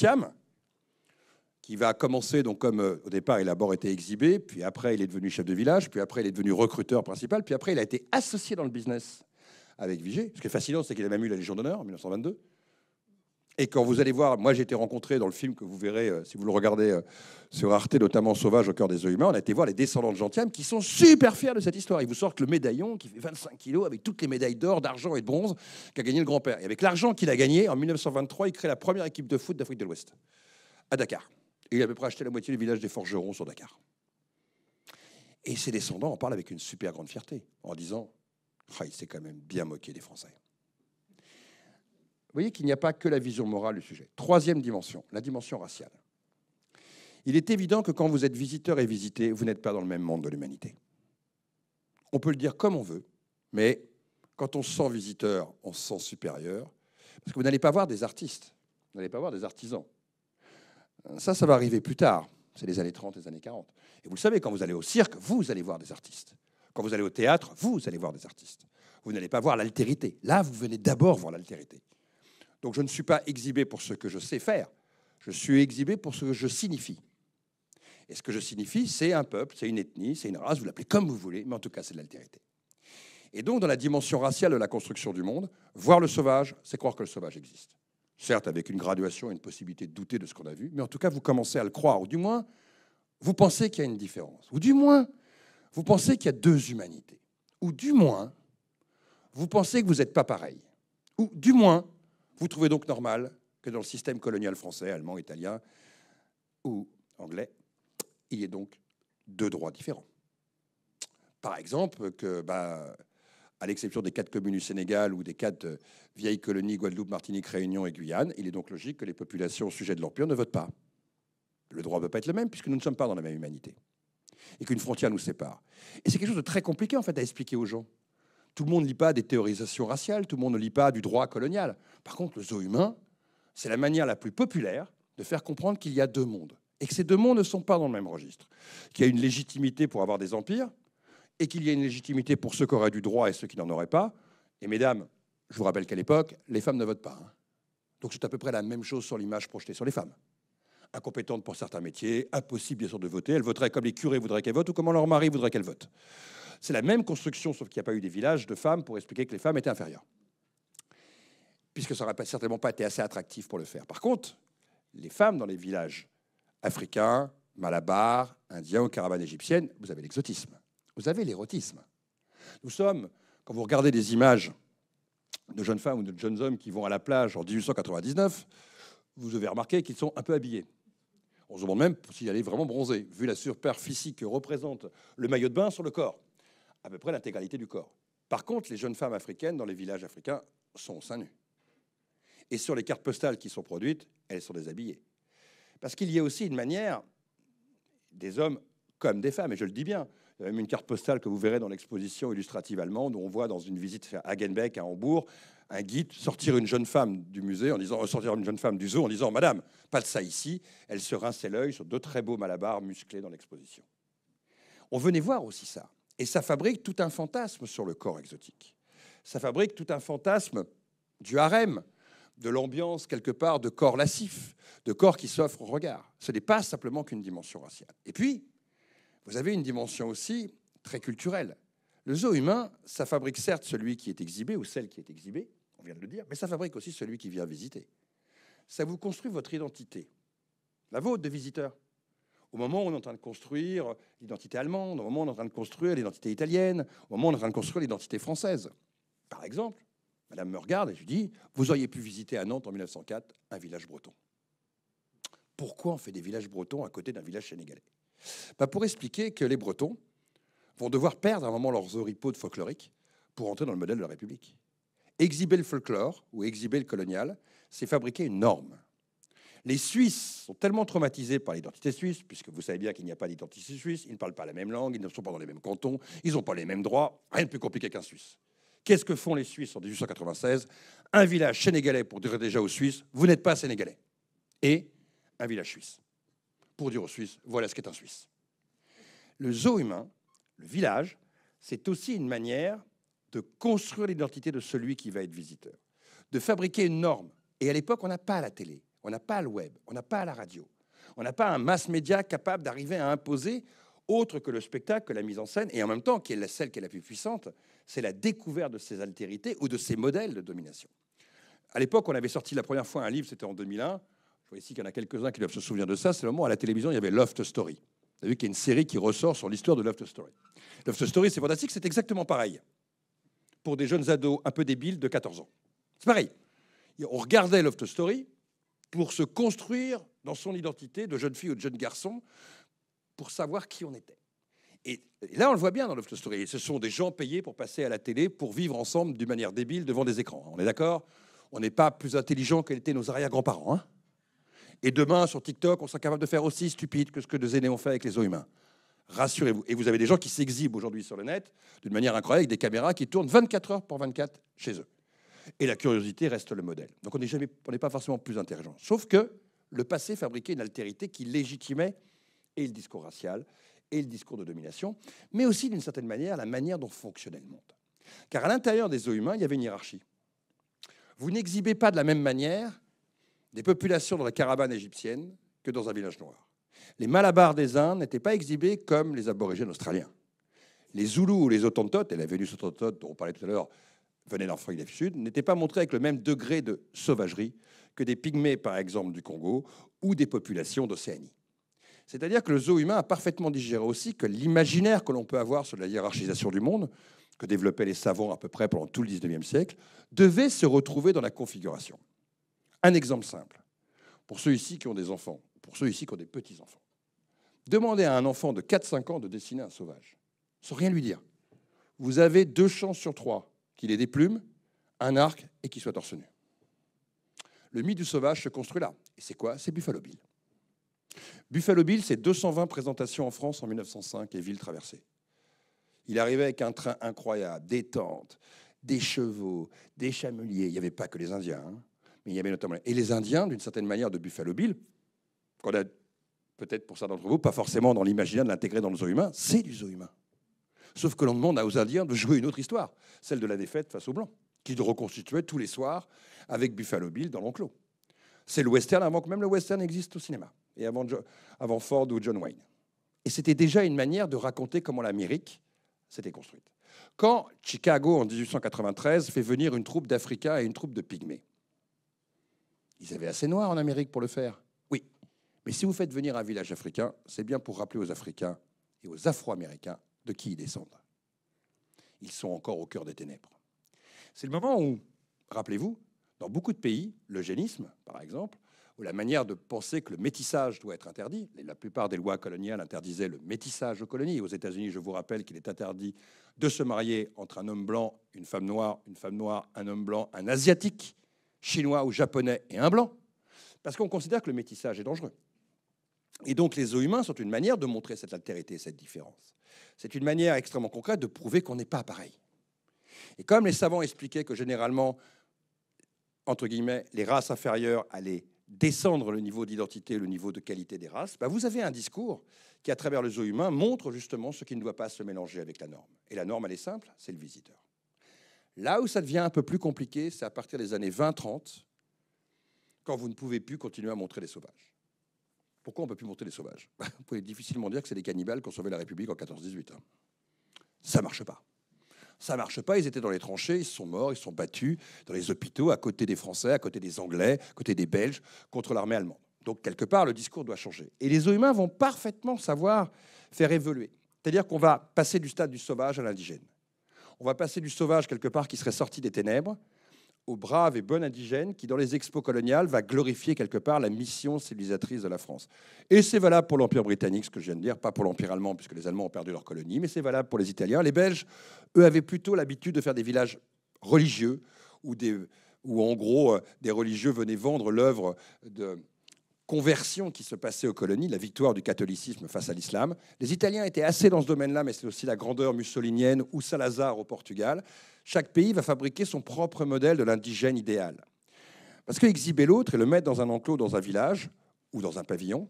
qui va commencer, donc comme euh, au départ il a d'abord été exhibé, puis après il est devenu chef de village, puis après il est devenu recruteur principal, puis après il a été associé dans le business avec Vigée. Ce qui est fascinant, c'est qu'il a même eu la Légion d'honneur en 1922. Et quand vous allez voir, moi j'ai été rencontré dans le film que vous verrez euh, si vous le regardez euh, sur Arte, notamment Sauvage au cœur des œufs humains, on a été voir les descendants de Gentiam qui sont super fiers de cette histoire. Ils vous sortent le médaillon qui fait 25 kilos avec toutes les médailles d'or, d'argent et de bronze qu'a gagné le grand-père. Et avec l'argent qu'il a gagné, en 1923, il crée la première équipe de foot d'Afrique de l'Ouest, à Dakar il a à peu près acheté la moitié du village des forgerons sur Dakar. Et ses descendants en parlent avec une super grande fierté, en disant ah, Il s'est quand même bien moqué des Français. Vous voyez qu'il n'y a pas que la vision morale du sujet. Troisième dimension, la dimension raciale. Il est évident que quand vous êtes visiteur et visité, vous n'êtes pas dans le même monde de l'humanité. On peut le dire comme on veut, mais quand on se sent visiteur, on se sent supérieur, parce que vous n'allez pas voir des artistes, vous n'allez pas voir des artisans, ça, ça va arriver plus tard. C'est les années 30, les années 40. Et vous le savez, quand vous allez au cirque, vous allez voir des artistes. Quand vous allez au théâtre, vous allez voir des artistes. Vous n'allez pas voir l'altérité. Là, vous venez d'abord voir l'altérité. Donc je ne suis pas exhibé pour ce que je sais faire. Je suis exhibé pour ce que je signifie. Et ce que je signifie, c'est un peuple, c'est une ethnie, c'est une race, vous l'appelez comme vous voulez, mais en tout cas, c'est de l'altérité. Et donc, dans la dimension raciale de la construction du monde, voir le sauvage, c'est croire que le sauvage existe certes avec une graduation et une possibilité de douter de ce qu'on a vu, mais en tout cas, vous commencez à le croire, ou du moins, vous pensez qu'il y a une différence, ou du moins, vous pensez qu'il y a deux humanités, ou du moins, vous pensez que vous n'êtes pas pareil, ou du moins, vous trouvez donc normal que dans le système colonial français, allemand, italien ou anglais, il y ait donc deux droits différents. Par exemple, que bah, à l'exception des quatre communes du Sénégal ou des quatre euh, vieilles colonies Guadeloupe, Martinique, Réunion et Guyane. Il est donc logique que les populations au sujet de l'Empire ne votent pas. Le droit ne peut pas être le même puisque nous ne sommes pas dans la même humanité et qu'une frontière nous sépare. Et c'est quelque chose de très compliqué en fait à expliquer aux gens. Tout le monde ne lit pas des théorisations raciales, tout le monde ne lit pas du droit colonial. Par contre, le zoo humain, c'est la manière la plus populaire de faire comprendre qu'il y a deux mondes et que ces deux mondes ne sont pas dans le même registre, qu'il y a une légitimité pour avoir des empires, et qu'il y ait une légitimité pour ceux qui auraient du droit et ceux qui n'en auraient pas. Et mesdames, je vous rappelle qu'à l'époque, les femmes ne votent pas. Hein. Donc c'est à peu près la même chose sur l'image projetée sur les femmes. Incompétentes pour certains métiers, impossible bien sûr de voter, elles voteraient comme les curés voudraient qu'elles votent ou comme leur mari voudrait qu'elles votent. C'est la même construction, sauf qu'il n'y a pas eu des villages de femmes pour expliquer que les femmes étaient inférieures. Puisque ça n'aurait certainement pas été assez attractif pour le faire. Par contre, les femmes dans les villages africains, Malabar, indiens ou caravanes égyptiennes, vous avez l'exotisme. Vous avez l'érotisme. Nous sommes, quand vous regardez des images de jeunes femmes ou de jeunes hommes qui vont à la plage en 1899, vous avez remarqué qu'ils sont un peu habillés. On se demande même s'ils allaient vraiment bronzés, vu la superficie que représente le maillot de bain sur le corps, à peu près l'intégralité du corps. Par contre, les jeunes femmes africaines dans les villages africains sont seins nu. Et sur les cartes postales qui sont produites, elles sont déshabillées. Parce qu'il y a aussi une manière des hommes comme des femmes, et je le dis bien, il même une carte postale que vous verrez dans l'exposition illustrative allemande où on voit dans une visite à Hagenbeck à Hambourg un guide sortir une jeune femme du musée en disant euh, sortir une jeune femme du zoo en disant Madame, pas de ça ici. Elle se rinçait l'œil sur deux très beaux malabars musclés dans l'exposition. On venait voir aussi ça, et ça fabrique tout un fantasme sur le corps exotique. Ça fabrique tout un fantasme du harem, de l'ambiance quelque part de corps lascif, de corps qui s'offre au regard. Ce n'est pas simplement qu'une dimension raciale. Et puis, vous avez une dimension aussi très culturelle. Le zoo humain, ça fabrique certes celui qui est exhibé ou celle qui est exhibée, on vient de le dire, mais ça fabrique aussi celui qui vient visiter. Ça vous construit votre identité, la vôtre de visiteur. Au moment où on est en train de construire l'identité allemande, au moment où on est en train de construire l'identité italienne, au moment où on est en train de construire l'identité française. Par exemple, Madame me regarde et je lui dis Vous auriez pu visiter à Nantes en 1904 un village breton. Pourquoi on fait des villages bretons à côté d'un village sénégalais bah, pour expliquer que les Bretons vont devoir perdre à un moment leurs oripeaux de folklorique pour entrer dans le modèle de la République. Exhiber le folklore ou exhiber le colonial, c'est fabriquer une norme. Les Suisses sont tellement traumatisés par l'identité suisse, puisque vous savez bien qu'il n'y a pas d'identité suisse, ils ne parlent pas la même langue, ils ne sont pas dans les mêmes cantons, ils n'ont pas les mêmes droits, rien de plus compliqué qu'un Suisse. Qu'est-ce que font les Suisses en 1896 Un village sénégalais pour dire déjà aux Suisses, vous n'êtes pas sénégalais. Et un village suisse pour dire aux Suisses, voilà ce qu'est un Suisse. Le zoo humain, le village, c'est aussi une manière de construire l'identité de celui qui va être visiteur, de fabriquer une norme. Et à l'époque, on n'a pas la télé, on n'a pas le web, on n'a pas la radio, on n'a pas un mass-média capable d'arriver à imposer autre que le spectacle, que la mise en scène, et en même temps, qui est celle qui est la plus puissante, c'est la découverte de ces altérités ou de ces modèles de domination. À l'époque, on avait sorti la première fois un livre, c'était en 2001, je vois ici qu'il y en a quelques-uns qui doivent se souvenir de ça. C'est le moment où à la télévision, il y avait Loft Story. Vous avez vu qu'il y a une série qui ressort sur l'histoire de Loft Story. Loft Story, c'est fantastique, c'est exactement pareil. Pour des jeunes ados un peu débiles de 14 ans. C'est pareil. On regardait Loft Story pour se construire dans son identité de jeune fille ou de jeune garçon, pour savoir qui on était. Et, là, on le voit bien dans Loft Story. ce sont des gens payés pour passer à la télé, pour vivre ensemble d'une manière débile devant des écrans. On est d'accord On n'est pas plus intelligent qu'étaient nos arrière-grands-parents. Hein et demain, sur TikTok, on sera capable de faire aussi stupide que ce que les aînés ont fait avec les os humains. Rassurez-vous. Et vous avez des gens qui s'exhibent aujourd'hui sur le net d'une manière incroyable avec des caméras qui tournent 24 heures pour 24 chez eux. Et la curiosité reste le modèle. Donc on n'est pas forcément plus intelligent. Sauf que le passé fabriquait une altérité qui légitimait et le discours racial et le discours de domination, mais aussi d'une certaine manière la manière dont fonctionnait le monde. Car à l'intérieur des eaux humains, il y avait une hiérarchie. Vous n'exhibez pas de la même manière des populations dans la caravane égyptienne que dans un village noir. Les Malabars des Indes n'étaient pas exhibés comme les aborigènes australiens. Les Zoulous ou les Autantotes, et la Vénus Autantotes dont on parlait tout à l'heure venait d'Afrique du Sud, n'étaient pas montrés avec le même degré de sauvagerie que des pygmées, par exemple, du Congo ou des populations d'Océanie. C'est-à-dire que le zoo humain a parfaitement digéré aussi que l'imaginaire que l'on peut avoir sur la hiérarchisation du monde, que développaient les savants à peu près pendant tout le XIXe siècle, devait se retrouver dans la configuration. Un exemple simple, pour ceux ici qui ont des enfants, pour ceux ici qui ont des petits-enfants. Demandez à un enfant de 4-5 ans de dessiner un sauvage, sans rien lui dire. Vous avez deux chances sur trois qu'il ait des plumes, un arc et qu'il soit torse nu. Le mythe du sauvage se construit là. Et c'est quoi C'est Buffalo Bill. Buffalo Bill, c'est 220 présentations en France en 1905 et villes traversées. Il arrivait avec un train incroyable, des tentes, des chevaux, des chameliers. Il n'y avait pas que les Indiens. Hein mais il y avait notamment. Et les Indiens, d'une certaine manière, de Buffalo Bill, qu'on a peut-être pour certains d'entre vous, pas forcément dans l'imaginaire de l'intégrer dans le zoo humain, c'est du zoo humain. Sauf que l'on demande aux Indiens de jouer une autre histoire, celle de la défaite face aux Blancs, qu'ils reconstituaient tous les soirs avec Buffalo Bill dans l'enclos. C'est le western avant que même le western existe au cinéma, et avant, avant Ford ou John Wayne. Et c'était déjà une manière de raconter comment l'Amérique s'était construite. Quand Chicago, en 1893, fait venir une troupe d'Africains et une troupe de Pygmées, ils avaient assez noir en Amérique pour le faire. Oui. Mais si vous faites venir un village africain, c'est bien pour rappeler aux Africains et aux Afro-Américains de qui ils descendent. Ils sont encore au cœur des ténèbres. C'est le moment où, rappelez-vous, dans beaucoup de pays, l'eugénisme, par exemple, ou la manière de penser que le métissage doit être interdit. La plupart des lois coloniales interdisaient le métissage aux colonies. Aux États-Unis, je vous rappelle qu'il est interdit de se marier entre un homme blanc, une femme noire, une femme noire, un homme blanc, un asiatique chinois ou japonais et un blanc, parce qu'on considère que le métissage est dangereux. Et donc les os humains sont une manière de montrer cette altérité, cette différence. C'est une manière extrêmement concrète de prouver qu'on n'est pas pareil. Et comme les savants expliquaient que généralement, entre guillemets, les races inférieures allaient descendre le niveau d'identité, le niveau de qualité des races, bah, vous avez un discours qui, à travers le zoo humain, montre justement ce qui ne doit pas se mélanger avec la norme. Et la norme, elle est simple, c'est le visiteur. Là où ça devient un peu plus compliqué, c'est à partir des années 20-30, quand vous ne pouvez plus continuer à montrer les sauvages. Pourquoi on ne peut plus montrer les sauvages bah, Vous pouvez difficilement dire que c'est des cannibales qui ont sauvé la République en 14-18. Hein. Ça ne marche pas. Ça marche pas, ils étaient dans les tranchées, ils sont morts, ils sont battus dans les hôpitaux, à côté des Français, à côté des Anglais, à côté des Belges, contre l'armée allemande. Donc, quelque part, le discours doit changer. Et les humains vont parfaitement savoir faire évoluer. C'est-à-dire qu'on va passer du stade du sauvage à l'indigène. On va passer du sauvage quelque part qui serait sorti des ténèbres au brave et bon indigène qui, dans les expos coloniales, va glorifier quelque part la mission civilisatrice de la France. Et c'est valable pour l'Empire britannique, ce que je viens de dire, pas pour l'Empire allemand, puisque les Allemands ont perdu leur colonie, mais c'est valable pour les Italiens. Les Belges, eux, avaient plutôt l'habitude de faire des villages religieux, où, des, en gros, euh, des religieux venaient vendre l'œuvre de conversion qui se passait aux colonies, la victoire du catholicisme face à l'islam. Les Italiens étaient assez dans ce domaine-là, mais c'est aussi la grandeur mussolinienne ou Salazar au Portugal. Chaque pays va fabriquer son propre modèle de l'indigène idéal. Parce que exhiber l'autre et le mettre dans un enclos, dans un village ou dans un pavillon,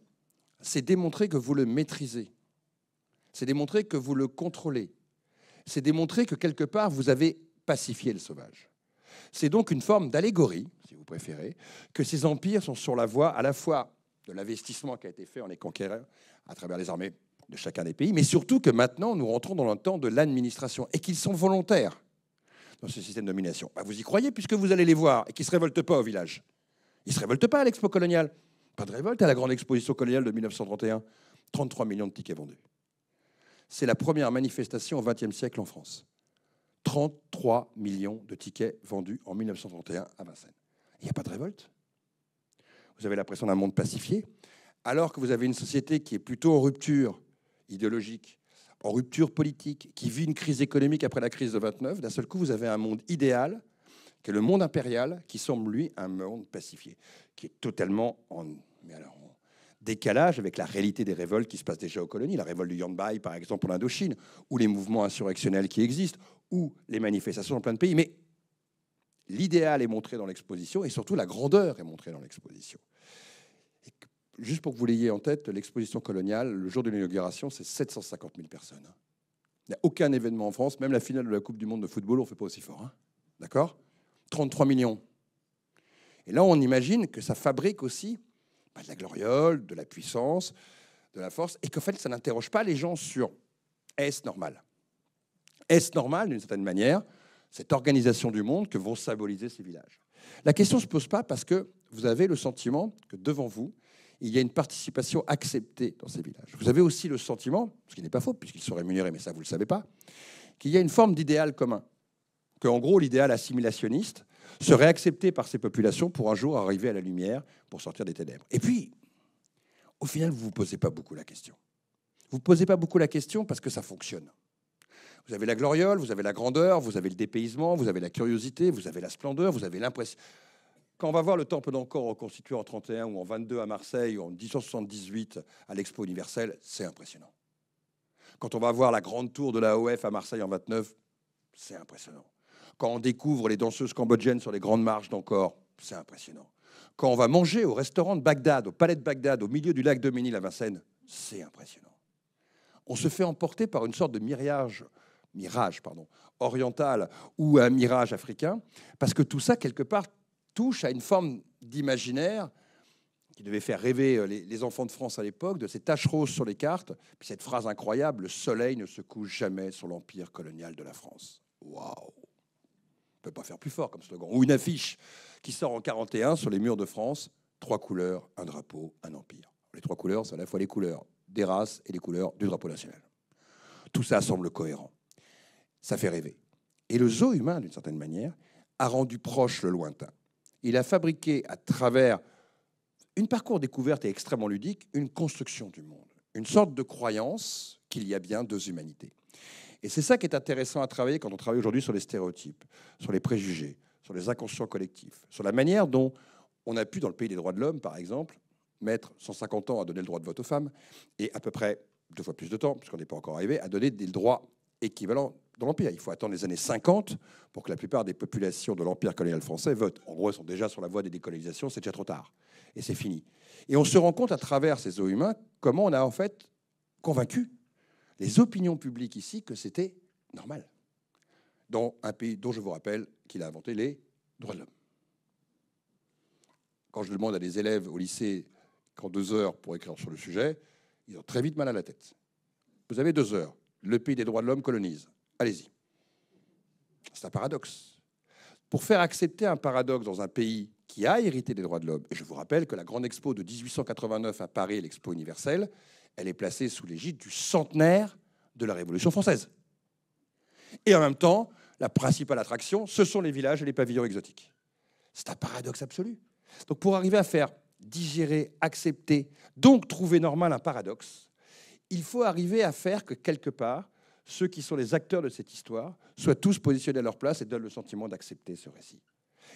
c'est démontrer que vous le maîtrisez. C'est démontrer que vous le contrôlez. C'est démontrer que quelque part, vous avez pacifié le sauvage. C'est donc une forme d'allégorie préféré, que ces empires sont sur la voie à la fois de l'investissement qui a été fait en les conquérant à travers les armées de chacun des pays, mais surtout que maintenant nous rentrons dans le temps de l'administration et qu'ils sont volontaires dans ce système de domination. Bah, vous y croyez puisque vous allez les voir et qu'ils ne se révoltent pas au village. Ils ne se révoltent pas à l'expo coloniale. Pas de révolte à la grande exposition coloniale de 1931. 33 millions de tickets vendus. C'est la première manifestation au XXe siècle en France. 33 millions de tickets vendus en 1931 à Vincennes. Il n'y a pas de révolte. Vous avez l'impression d'un monde pacifié, alors que vous avez une société qui est plutôt en rupture idéologique, en rupture politique, qui vit une crise économique après la crise de 29. D'un seul coup, vous avez un monde idéal, qui est le monde impérial, qui semble lui un monde pacifié, qui est totalement en, décalage avec la réalité des révoltes qui se passent déjà aux colonies, la révolte du Yanbai, par exemple en Indochine, ou les mouvements insurrectionnels qui existent, ou les manifestations dans plein de pays. Mais l'idéal est montré dans l'exposition et surtout la grandeur est montrée dans l'exposition. Juste pour que vous l'ayez en tête, l'exposition coloniale, le jour de l'inauguration, c'est 750 000 personnes. Hein. Il n'y a aucun événement en France, même la finale de la Coupe du Monde de football, on ne fait pas aussi fort. Hein. D'accord 33 millions. Et là, on imagine que ça fabrique aussi bah, de la gloriole, de la puissance, de la force, et qu'en fait, ça n'interroge pas les gens sur est-ce normal Est-ce normal, d'une certaine manière, cette organisation du monde que vont symboliser ces villages. La question ne se pose pas parce que vous avez le sentiment que devant vous, il y a une participation acceptée dans ces villages. Vous avez aussi le sentiment, ce qui n'est pas faux puisqu'ils sont rémunérés, mais ça vous ne le savez pas, qu'il y a une forme d'idéal commun. qu'en gros, l'idéal assimilationniste serait accepté par ces populations pour un jour arriver à la lumière, pour sortir des ténèbres. Et puis, au final, vous ne vous posez pas beaucoup la question. Vous ne posez pas beaucoup la question parce que ça fonctionne. Vous avez la gloriole, vous avez la grandeur, vous avez le dépaysement, vous avez la curiosité, vous avez la splendeur, vous avez l'impression. Quand on va voir le temple d'Ancor reconstitué en 31 ou en 22 à Marseille ou en 1878 à l'Expo universelle, c'est impressionnant. Quand on va voir la grande tour de la OF à Marseille en 29, c'est impressionnant. Quand on découvre les danseuses cambodgiennes sur les grandes marches d'Ancor, c'est impressionnant. Quand on va manger au restaurant de Bagdad, au palais de Bagdad, au milieu du lac de Ménil à Vincennes, c'est impressionnant. On se fait emporter par une sorte de mirage mirage pardon, oriental ou un mirage africain, parce que tout ça, quelque part, touche à une forme d'imaginaire qui devait faire rêver euh, les, enfants de France à l'époque, de ces taches roses sur les cartes, puis cette phrase incroyable, le soleil ne se couche jamais sur l'empire colonial de la France. Waouh peut pas faire plus fort comme slogan. Ou une affiche qui sort en 41 sur les murs de France trois couleurs, un drapeau, un empire. Les trois couleurs, c'est à la fois les couleurs des races et les couleurs du drapeau national. Tout ça semble cohérent ça fait rêver. Et le zoo humain, d'une certaine manière, a rendu proche le lointain. Il a fabriqué à travers une parcours découverte et extrêmement ludique, une construction du monde, une sorte de croyance qu'il y a bien deux humanités. Et c'est ça qui est intéressant à travailler quand on travaille aujourd'hui sur les stéréotypes, sur les préjugés, sur les inconscients collectifs, sur la manière dont on a pu, dans le pays des droits de l'homme, par exemple, mettre 150 ans à donner le droit de vote aux femmes et à peu près deux fois plus de temps, puisqu'on n'est pas encore arrivé, à donner des droits équivalents dans l'Empire. Il faut attendre les années 50 pour que la plupart des populations de l'Empire colonial français votent. En gros, elles sont déjà sur la voie des décolonisations, c'est déjà trop tard. Et c'est fini. Et on se rend compte à travers ces eaux humains comment on a en fait convaincu les opinions publiques ici que c'était normal. Dans un pays dont je vous rappelle qu'il a inventé les droits de l'homme. Quand je demande à des élèves au lycée qu'en deux heures pour écrire sur le sujet, ils ont très vite mal à la tête. Vous avez deux heures. Le pays des droits de l'homme colonise. Allez-y. C'est un paradoxe. Pour faire accepter un paradoxe dans un pays qui a hérité des droits de l'homme, et je vous rappelle que la grande expo de 1889 à Paris, l'expo universelle, elle est placée sous l'égide du centenaire de la Révolution française. Et en même temps, la principale attraction, ce sont les villages et les pavillons exotiques. C'est un paradoxe absolu. Donc pour arriver à faire digérer, accepter, donc trouver normal un paradoxe, il faut arriver à faire que quelque part, ceux qui sont les acteurs de cette histoire soient tous positionnés à leur place et donnent le sentiment d'accepter ce récit.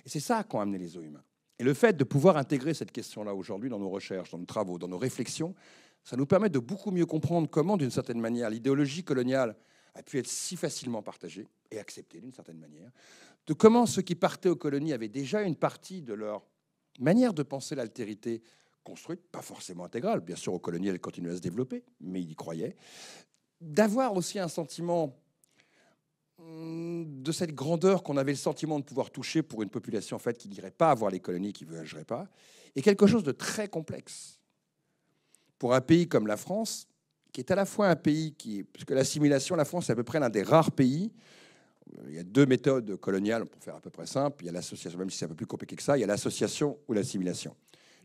Et c'est ça qu'ont amené les eaux humains. Et le fait de pouvoir intégrer cette question-là aujourd'hui dans nos recherches, dans nos travaux, dans nos réflexions, ça nous permet de beaucoup mieux comprendre comment, d'une certaine manière, l'idéologie coloniale a pu être si facilement partagée et acceptée d'une certaine manière, de comment ceux qui partaient aux colonies avaient déjà une partie de leur manière de penser l'altérité construite, pas forcément intégrale. Bien sûr, aux colonies, elle continuait à se développer, mais ils y croyaient d'avoir aussi un sentiment hmm, de cette grandeur qu'on avait le sentiment de pouvoir toucher pour une population en fait qui n'irait pas avoir les colonies, qui ne voyagerait pas, est quelque chose de très complexe pour un pays comme la France, qui est à la fois un pays qui, parce que l'assimilation, la France est à peu près l'un des rares pays. Il y a deux méthodes coloniales pour faire à peu près simple. Il y a l'association, même si c'est un peu plus compliqué que ça, il y a l'association ou l'assimilation.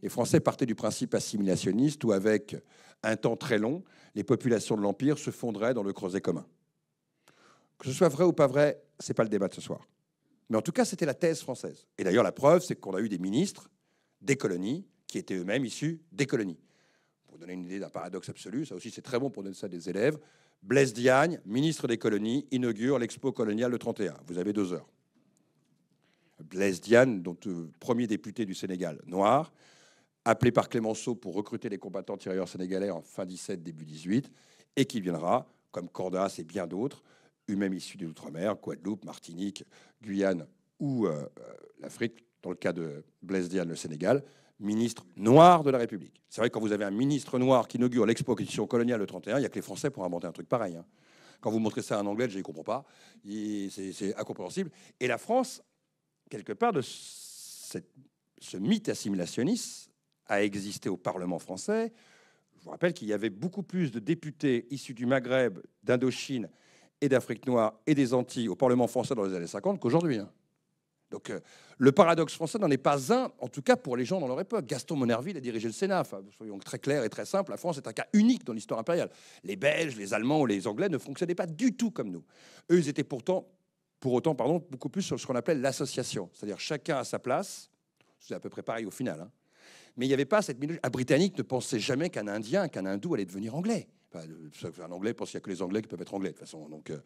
Les Français partaient du principe assimilationniste où, avec un temps très long, les populations de l'Empire se fonderaient dans le creuset commun. Que ce soit vrai ou pas vrai, ce n'est pas le débat de ce soir. Mais en tout cas, c'était la thèse française. Et d'ailleurs, la preuve, c'est qu'on a eu des ministres des colonies qui étaient eux-mêmes issus des colonies. Pour donner une idée d'un paradoxe absolu, ça aussi c'est très bon pour donner ça à des élèves, Blaise Diagne, ministre des colonies, inaugure l'expo coloniale le 31. Vous avez deux heures. Blaise Diagne, euh, premier député du Sénégal noir, appelé par Clémenceau pour recruter les combattants tirailleurs sénégalais en fin 17, début 18, et qui viendra, comme Cordas et bien d'autres, eux-mêmes issus des Outre-mer, Guadeloupe, Martinique, Guyane ou euh, euh, l'Afrique, dans le cas de Blaise Diane, le Sénégal, ministre noir de la République. C'est vrai que quand vous avez un ministre noir qui inaugure l'exposition coloniale le 31, il n'y a que les Français pour inventer un truc pareil. Hein. Quand vous montrez ça à un Anglais, je ne comprends pas. C'est incompréhensible. Et la France, quelque part, de cette, ce mythe assimilationniste à exister au Parlement français. Je vous rappelle qu'il y avait beaucoup plus de députés issus du Maghreb, d'Indochine et d'Afrique noire et des Antilles au Parlement français dans les années 50 qu'aujourd'hui. Hein. Donc euh, le paradoxe français n'en est pas un, en tout cas pour les gens dans leur époque. Gaston Monerville a dirigé le Sénat. soyons très clairs et très simples, la France est un cas unique dans l'histoire impériale. Les Belges, les Allemands ou les Anglais ne fonctionnaient pas du tout comme nous. Eux, ils étaient pourtant, pour autant, pardon, beaucoup plus sur ce qu'on appelait l'association. C'est-à-dire chacun à sa place. C'est à peu près pareil au final. Hein. Mais il n'y avait pas cette mythologie. Un Britannique ne pensait jamais qu'un Indien, qu'un Hindou allait devenir anglais. Euh, un Anglais pense qu'il n'y a que les Anglais qui peuvent être Anglais, de toute façon. Donc, euh.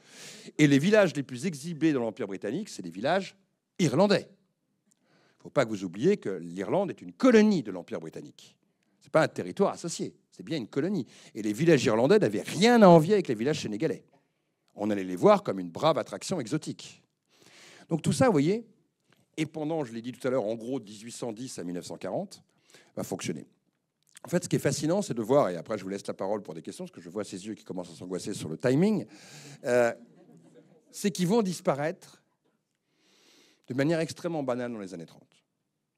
Et les villages les plus exhibés dans l'Empire britannique, c'est les villages irlandais. Il ne faut pas que vous oubliez que l'Irlande est une colonie de l'Empire britannique. Ce n'est pas un territoire associé, c'est bien une colonie. Et les villages irlandais n'avaient rien à envier avec les villages sénégalais. On allait les voir comme une brave attraction exotique. Donc tout ça, vous voyez, et pendant, je l'ai dit tout à l'heure, en gros 1810 à 1940, va fonctionner. En fait, ce qui est fascinant, c'est de voir, et après je vous laisse la parole pour des questions, parce que je vois ses yeux qui commencent à s'angoisser sur le timing, euh, c'est qu'ils vont disparaître de manière extrêmement banale dans les années 30.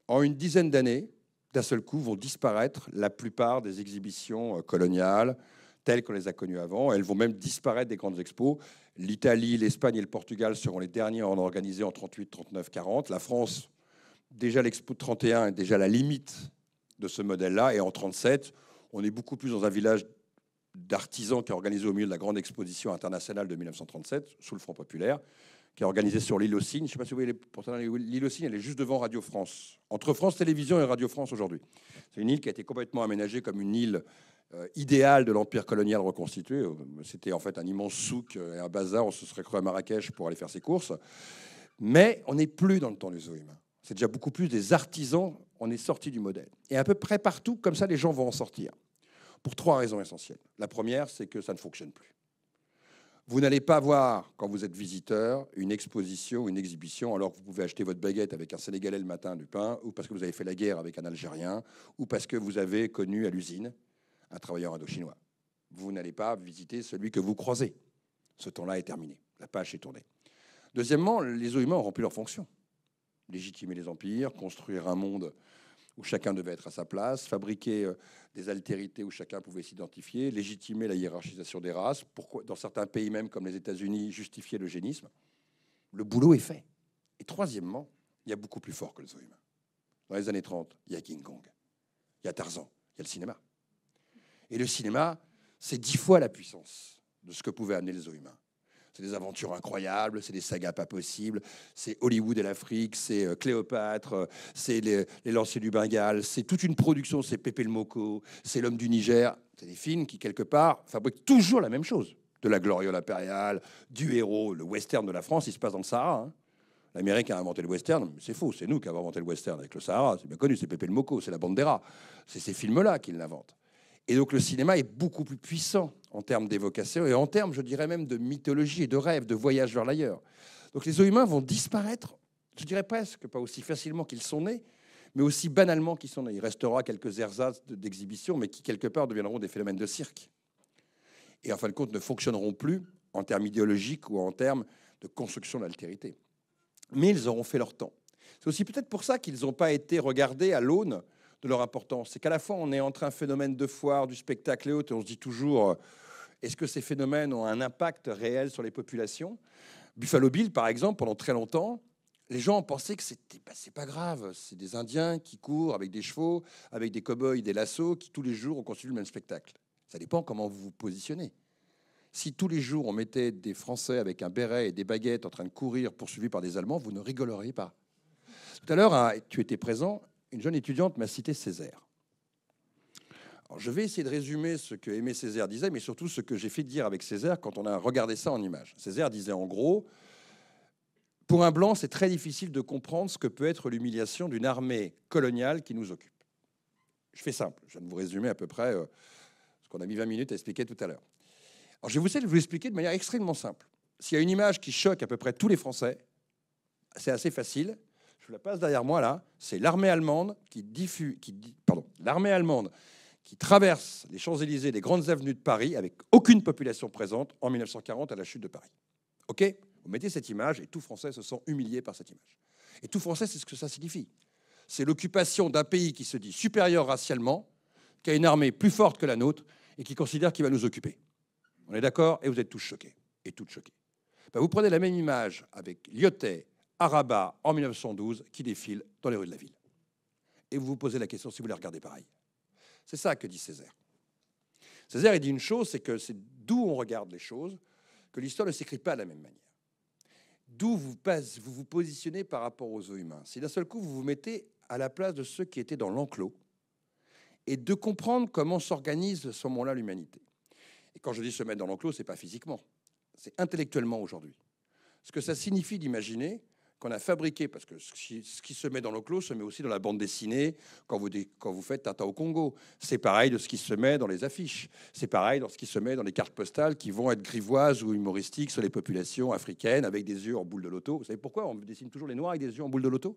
En une dizaine d'années, d'un seul coup, vont disparaître la plupart des exhibitions euh, coloniales telles qu'on les a connues avant. Elles vont même disparaître des grandes expos. L'Italie, l'Espagne et le Portugal seront les derniers à en organiser en 38, 39, 40. La France, déjà l'expo de 31 est déjà la limite de ce modèle-là. Et en 1937, on est beaucoup plus dans un village d'artisans qui est organisé au milieu de la grande exposition internationale de 1937, sous le Front Populaire, qui est organisé sur l'île aux Je ne sais pas si vous voyez, l'île aux elle est juste devant Radio France, entre France Télévisions et Radio France aujourd'hui. C'est une île qui a été complètement aménagée comme une île euh, idéale de l'empire colonial reconstitué. C'était en fait un immense souk et un bazar. On se serait cru à Marrakech pour aller faire ses courses. Mais on n'est plus dans le temps du zoo c'est déjà beaucoup plus des artisans, on est sorti du modèle. Et à peu près partout, comme ça, les gens vont en sortir. Pour trois raisons essentielles. La première, c'est que ça ne fonctionne plus. Vous n'allez pas voir, quand vous êtes visiteur, une exposition, une exhibition, alors que vous pouvez acheter votre baguette avec un Sénégalais le matin du pain, ou parce que vous avez fait la guerre avec un Algérien, ou parce que vous avez connu à l'usine un travailleur indo Vous n'allez pas visiter celui que vous croisez. Ce temps-là est terminé. La page est tournée. Deuxièmement, les eaux humains ont rempli leur fonction légitimer les empires, construire un monde où chacun devait être à sa place, fabriquer euh, des altérités où chacun pouvait s'identifier, légitimer la hiérarchisation des races, pourquoi, dans certains pays même comme les États-Unis, justifier l'eugénisme. Le boulot est fait. Et troisièmement, il y a beaucoup plus fort que le zoo humain. Dans les années 30, il y a King Kong, il y a Tarzan, il y a le cinéma. Et le cinéma, c'est dix fois la puissance de ce que pouvait amener les zoo humain. C'est des aventures incroyables, c'est des sagas pas possibles, c'est Hollywood et l'Afrique, c'est euh, Cléopâtre, euh, c'est les, Lanciers du Bengale, c'est toute une production, c'est Pépé le Moko, c'est L'homme du Niger. C'est des films qui, quelque part, fabriquent toujours la même chose. De la gloriole impériale, du héros, le western de la France, il se passe dans le Sahara. Hein. L'Amérique a inventé le western, mais c'est faux, c'est nous qui avons inventé le western avec le Sahara, c'est bien connu, c'est Pépé le Moko, c'est la Bandera, c'est ces films-là qui l'inventent. Et donc le cinéma est beaucoup plus puissant en termes d'évocation et en termes, je dirais même, de mythologie et de rêve, de voyage vers l'ailleurs. Donc les eaux humains vont disparaître, je dirais presque, pas aussi facilement qu'ils sont nés, mais aussi banalement qu'ils sont nés. Il restera quelques ersatz d'exhibition, mais qui, quelque part, deviendront des phénomènes de cirque. Et en fin de compte, ne fonctionneront plus en termes idéologiques ou en termes de construction de l'altérité. Mais ils auront fait leur temps. C'est aussi peut-être pour ça qu'ils n'ont pas été regardés à l'aune de leur importance. C'est qu'à la fois, on est entre un phénomène de foire, du spectacle et autres, et on se dit toujours, euh, est-ce que ces phénomènes ont un impact réel sur les populations Buffalo Bill, par exemple, pendant très longtemps, les gens ont pensé que c'était n'était pas grave. C'est des Indiens qui courent avec des chevaux, avec des cow-boys, des lassos, qui tous les jours ont conçu le même spectacle. Ça dépend comment vous vous positionnez. Si tous les jours on mettait des Français avec un béret et des baguettes en train de courir poursuivis par des Allemands, vous ne rigoleriez pas. Tout à l'heure, tu étais présent, une jeune étudiante m'a cité Césaire je vais essayer de résumer ce que Aimé Césaire disait, mais surtout ce que j'ai fait dire avec Césaire quand on a regardé ça en image. Césaire disait en gros, pour un blanc, c'est très difficile de comprendre ce que peut être l'humiliation d'une armée coloniale qui nous occupe. Je fais simple, je viens de vous résumer à peu près euh, ce qu'on a mis 20 minutes à expliquer tout à l'heure. Alors je vais vous essayer de vous expliquer de manière extrêmement simple. S'il y a une image qui choque à peu près tous les Français, c'est assez facile. Je vous la passe derrière moi là. C'est l'armée allemande qui diffuse, qui, pardon, l'armée allemande qui traverse les Champs-Élysées les grandes avenues de Paris avec aucune population présente en 1940 à la chute de Paris. OK Vous mettez cette image et tout Français se sent humilié par cette image. Et tout Français, c'est ce que ça signifie. C'est l'occupation d'un pays qui se dit supérieur racialement, qui a une armée plus forte que la nôtre et qui considère qu'il va nous occuper. On est d'accord Et vous êtes tous choqués et toutes choquées. Ben, vous prenez la même image avec Lyotet à Rabat en 1912 qui défile dans les rues de la ville. Et vous vous posez la question si vous les regardez pareil. C'est ça que dit Césaire. Césaire, il dit une chose, c'est que c'est d'où on regarde les choses, que l'histoire ne s'écrit pas de la même manière. D'où vous, vous vous positionnez par rapport aux eaux humains. Si d'un seul coup, vous vous mettez à la place de ceux qui étaient dans l'enclos, et de comprendre comment s'organise ce moment-là l'humanité. Et quand je dis se mettre dans l'enclos, ce n'est pas physiquement, c'est intellectuellement aujourd'hui. Ce que ça signifie d'imaginer qu'on a fabriqué, parce que ce qui, se met dans l'enclos se met aussi dans la bande dessinée quand vous, faites Tata au Congo. C'est pareil de ce qui se met dans les affiches. C'est pareil de ce qui se met dans les cartes postales qui vont être grivoises ou humoristiques sur les populations africaines avec des yeux en boule de loto. Vous savez pourquoi on dessine toujours les noirs avec des yeux en boule de loto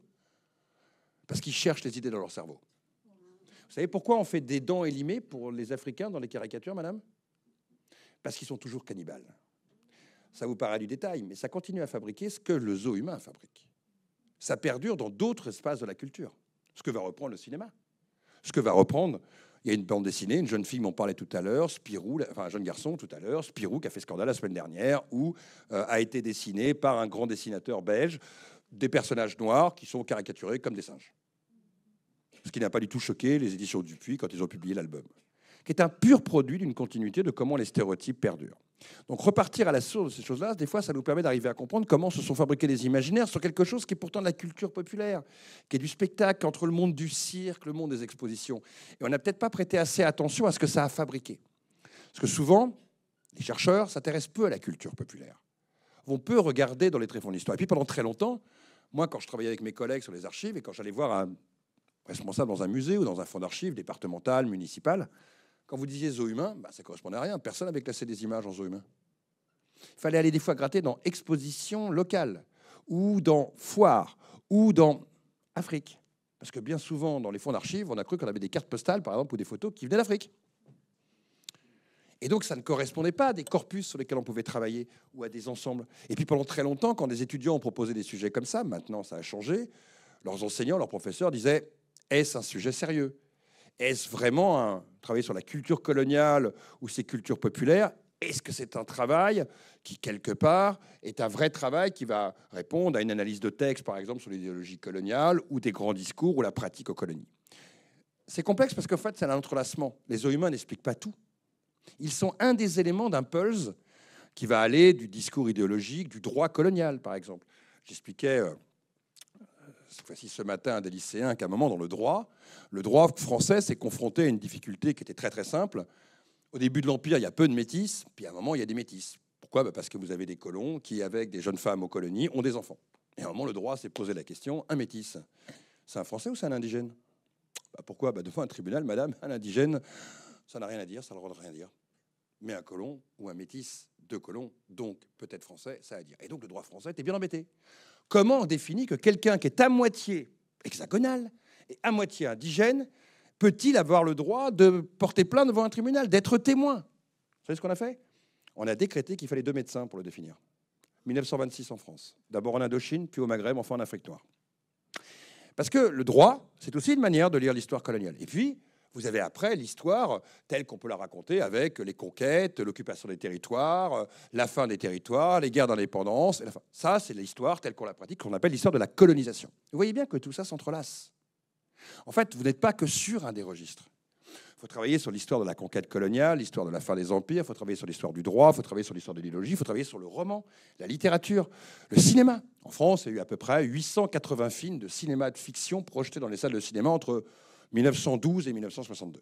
Parce qu'ils cherchent les idées dans leur cerveau. Vous savez pourquoi on fait des dents élimées pour les Africains dans les caricatures, madame Parce qu'ils sont toujours cannibales. Ça vous paraît du détail, mais ça continue à fabriquer ce que le zoo humain fabrique. Ça perdure dans d'autres espaces de la culture. Ce que va reprendre le cinéma. Ce que va reprendre il y a une bande dessinée, une jeune fille m'en parlait tout à l'heure, Spirou, enfin un jeune garçon tout à l'heure, Spirou qui a fait scandale la semaine dernière, où euh, a été dessiné par un grand dessinateur belge des personnages noirs qui sont caricaturés comme des singes. Ce qui n'a pas du tout choqué les éditions Dupuis quand ils ont publié l'album, qui est un pur produit d'une continuité de comment les stéréotypes perdurent. Donc repartir à la source de ces choses-là, des fois, ça nous permet d'arriver à comprendre comment se sont fabriqués les imaginaires sur quelque chose qui est pourtant de la culture populaire, qui est du spectacle, entre le monde du cirque, le monde des expositions. Et on n'a peut-être pas prêté assez attention à ce que ça a fabriqué. Parce que souvent, les chercheurs s'intéressent peu à la culture populaire. vont peu regarder dans les tréfonds de l'histoire. Et puis pendant très longtemps, moi, quand je travaillais avec mes collègues sur les archives et quand j'allais voir un responsable dans un musée ou dans un fonds d'archives départemental, municipal, quand vous disiez zoo humain, bah, ça ne correspondait à rien. Personne n'avait classé des images en zoo humain. Il fallait aller des fois gratter dans exposition locale, ou dans foire, ou dans Afrique. Parce que bien souvent, dans les fonds d'archives, on a cru qu'on avait des cartes postales, par exemple, ou des photos qui venaient d'Afrique. Et donc, ça ne correspondait pas à des corpus sur lesquels on pouvait travailler ou à des ensembles. Et puis, pendant très longtemps, quand des étudiants ont proposé des sujets comme ça, maintenant ça a changé, leurs enseignants, leurs professeurs disaient Est-ce un sujet sérieux est-ce vraiment un travail sur la culture coloniale ou ces cultures populaires Est-ce que c'est un travail qui, quelque part, est un vrai travail qui va répondre à une analyse de texte, par exemple, sur l'idéologie coloniale ou des grands discours ou la pratique aux colonies C'est complexe parce qu'en fait, c'est un entrelacement. Les eaux humaines n'expliquent pas tout. Ils sont un des éléments d'un pulse qui va aller du discours idéologique, du droit colonial, par exemple. J'expliquais euh, cette ce matin, à des lycéens qu'à un moment dans le droit, le droit français s'est confronté à une difficulté qui était très très simple. Au début de l'Empire, il y a peu de métis, puis à un moment, il y a des métis. Pourquoi bah, Parce que vous avez des colons qui, avec des jeunes femmes aux colonies, ont des enfants. Et à un moment, le droit s'est posé la question un métis, c'est un Français ou c'est un indigène bah, Pourquoi bah, Devant un tribunal, madame, un indigène, ça n'a rien à dire, ça ne le rien à dire. Mais un colon ou un métis, deux colons, donc peut-être français, ça a à dire. Et donc le droit français était bien embêté. Comment on définit que quelqu'un qui est à moitié hexagonal et à moitié indigène peut-il avoir le droit de porter plainte devant un tribunal, d'être témoin Vous savez ce qu'on a fait On a décrété qu'il fallait deux médecins pour le définir. 1926 en France. D'abord en Indochine, puis au Maghreb, enfin en Afrique noire. Parce que le droit, c'est aussi une manière de lire l'histoire coloniale. Et puis, vous avez après l'histoire telle qu'on peut la raconter avec les conquêtes, l'occupation des territoires, euh, la fin des territoires, les guerres d'indépendance. Ça, c'est l'histoire telle qu'on la pratique, qu'on appelle l'histoire de la colonisation. Vous voyez bien que tout ça s'entrelace. En fait, vous n'êtes pas que sur un des registres. Il faut travailler sur l'histoire de la conquête coloniale, l'histoire de la fin des empires, il faut travailler sur l'histoire du droit, il faut travailler sur l'histoire de l'idéologie, il faut travailler sur le roman, la littérature, le cinéma. En France, il y a eu à peu près 880 films de cinéma de fiction projetés dans les salles de cinéma entre 1912 et 1962.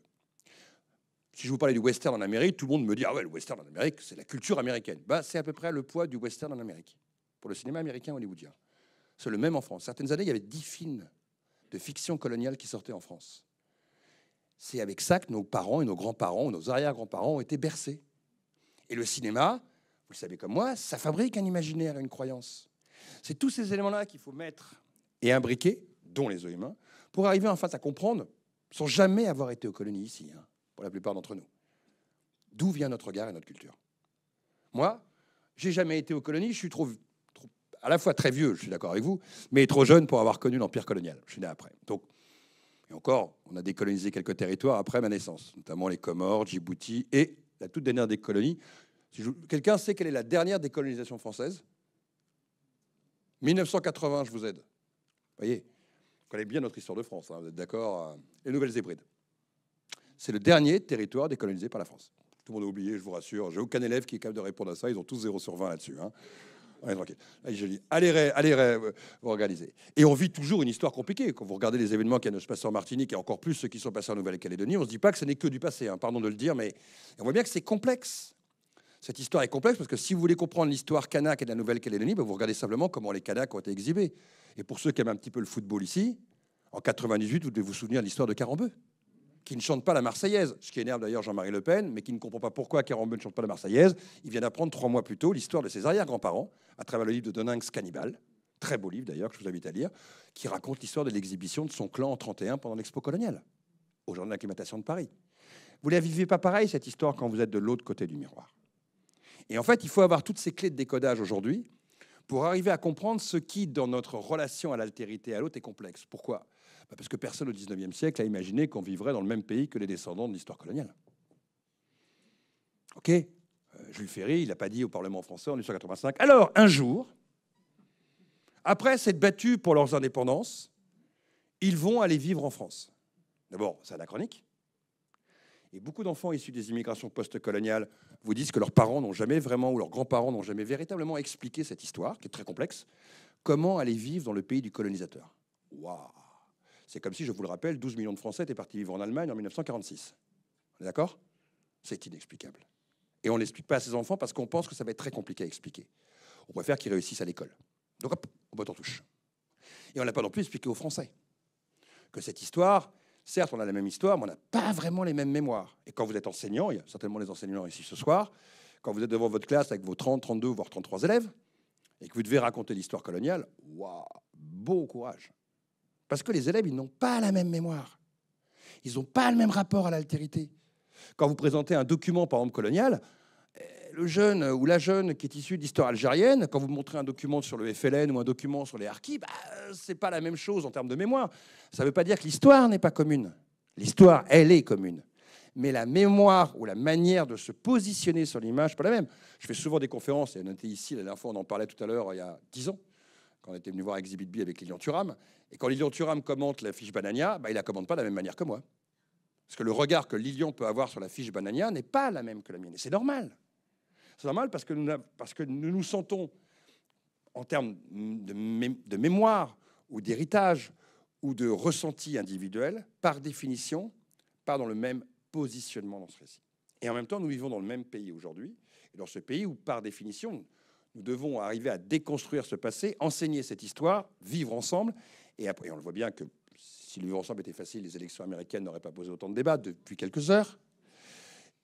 Si je vous parlais du western en Amérique, tout le monde me dit Ah ouais, le western en Amérique, c'est la culture américaine. Bah, c'est à peu près le poids du western en Amérique, pour le cinéma américain hollywoodien. C'est le même en France. Certaines années, il y avait dix films de fiction coloniale qui sortaient en France. C'est avec ça que nos parents et nos grands-parents, nos arrière-grands-parents ont été bercés. Et le cinéma, vous le savez comme moi, ça fabrique un imaginaire une croyance. C'est tous ces éléments-là qu'il faut mettre et imbriquer, dont les œufs humains, pour arriver enfin à comprendre sans jamais avoir été aux colonies ici, hein, pour la plupart d'entre nous. D'où vient notre regard et notre culture Moi, j'ai jamais été aux colonies, je suis trop, à la fois très vieux, je suis d'accord avec vous, mais trop jeune pour avoir connu l'empire colonial. Je suis né après. Donc, et encore, on a décolonisé quelques territoires après ma naissance, notamment les Comores, Djibouti et la toute dernière des colonies. Si Quelqu'un sait quelle est la dernière décolonisation française 1980, je vous aide. Voyez, connaît bien notre histoire de France, hein, vous êtes d'accord euh, Les Nouvelles-Hébrides. C'est le dernier territoire décolonisé par la France. Tout le monde a oublié, je vous rassure. J'ai aucun élève qui est capable de répondre à ça. Ils ont tous 0 sur 20 là-dessus. Hein. tranquille. allez, allez, euh, vous organisez. Et on vit toujours une histoire compliquée. Quand vous regardez les événements qui viennent se passer en Martinique et encore plus ceux qui sont passés en Nouvelle-Calédonie, on ne se dit pas que ce n'est que du passé. Hein. Pardon de le dire, mais on voit bien que c'est complexe. Cette histoire est complexe parce que si vous voulez comprendre l'histoire kanak et de la Nouvelle-Calédonie, ben, vous regardez simplement comment les Kanaks ont été exhibés. Et pour ceux qui aiment un petit peu le football ici, en 98, vous devez vous souvenir de l'histoire de Carambeu, qui ne chante pas la Marseillaise, ce qui énerve d'ailleurs Jean-Marie Le Pen, mais qui ne comprend pas pourquoi Carambeu ne chante pas la Marseillaise. Il vient d'apprendre trois mois plus tôt l'histoire de ses arrière-grands-parents à travers le livre de Doninx Cannibal, très beau livre d'ailleurs que je vous invite à lire, qui raconte l'histoire de l'exhibition de son clan en 31 pendant l'expo coloniale, au de d'acclimatation de Paris. Vous ne la vivez pas pareil, cette histoire, quand vous êtes de l'autre côté du miroir. Et en fait, il faut avoir toutes ces clés de décodage aujourd'hui pour arriver à comprendre ce qui, dans notre relation à l'altérité à l'autre, est complexe. Pourquoi bah, Parce que personne au XIXe siècle a imaginé qu'on vivrait dans le même pays que les descendants de l'histoire coloniale. OK euh, Jules Ferry, il n'a pas dit au Parlement français en 1885. Alors, un jour, après s'être battus pour leurs indépendances, ils vont aller vivre en France. D'abord, c'est anachronique. Et beaucoup d'enfants issus des immigrations post-coloniales vous disent que leurs parents n'ont jamais vraiment, ou leurs grands-parents n'ont jamais véritablement expliqué cette histoire, qui est très complexe, comment aller vivre dans le pays du colonisateur. Waouh C'est comme si, je vous le rappelle, 12 millions de Français étaient partis vivre en Allemagne en 1946. On est d'accord C'est inexplicable. Et on ne l'explique pas à ces enfants parce qu'on pense que ça va être très compliqué à expliquer. On préfère qu'ils réussissent à l'école. Donc hop, on botte en touche. Et on n'a pas non plus expliqué aux Français que cette histoire, Certes, on a la même histoire, mais on n'a pas vraiment les mêmes mémoires. Et quand vous êtes enseignant, il y a certainement des enseignants ici ce soir, quand vous êtes devant votre classe avec vos 30, 32, voire 33 élèves, et que vous devez raconter l'histoire coloniale, waouh, bon courage. Parce que les élèves, ils n'ont pas la même mémoire. Ils n'ont pas le même rapport à l'altérité. Quand vous présentez un document, par exemple, colonial, euh, le jeune ou la jeune qui est issu d'histoire algérienne, quand vous montrez un document sur le FLN ou un document sur les archives, ce bah, euh, c'est pas la même chose en termes de mémoire. Ça ne veut pas dire que l'histoire n'est pas commune. L'histoire, elle est commune. Mais la mémoire ou la manière de se positionner sur l'image, pas la même. Je fais souvent des conférences, et on était ici la dernière fois, on en parlait tout à l'heure, il y a 10 ans, quand on était venu voir Exhibit B avec Lilian Thuram. Et quand Lilian Thuram commente la fiche Banania, bah, il la commente pas de la même manière que moi. Parce que le regard que Lilian peut avoir sur la fiche Banania n'est pas la même que la mienne. Et c'est normal. C'est normal parce que, nous, parce que nous nous sentons, en termes de, mémoire ou d'héritage ou de ressenti individuel, par définition, pas dans le même positionnement dans ce récit. Et en même temps, nous vivons dans le même pays aujourd'hui, et dans ce pays où, par définition, nous devons arriver à déconstruire ce passé, enseigner cette histoire, vivre ensemble. Et après, on le voit bien que si le vivre ensemble était facile, les élections américaines n'auraient pas posé autant de débats depuis quelques heures,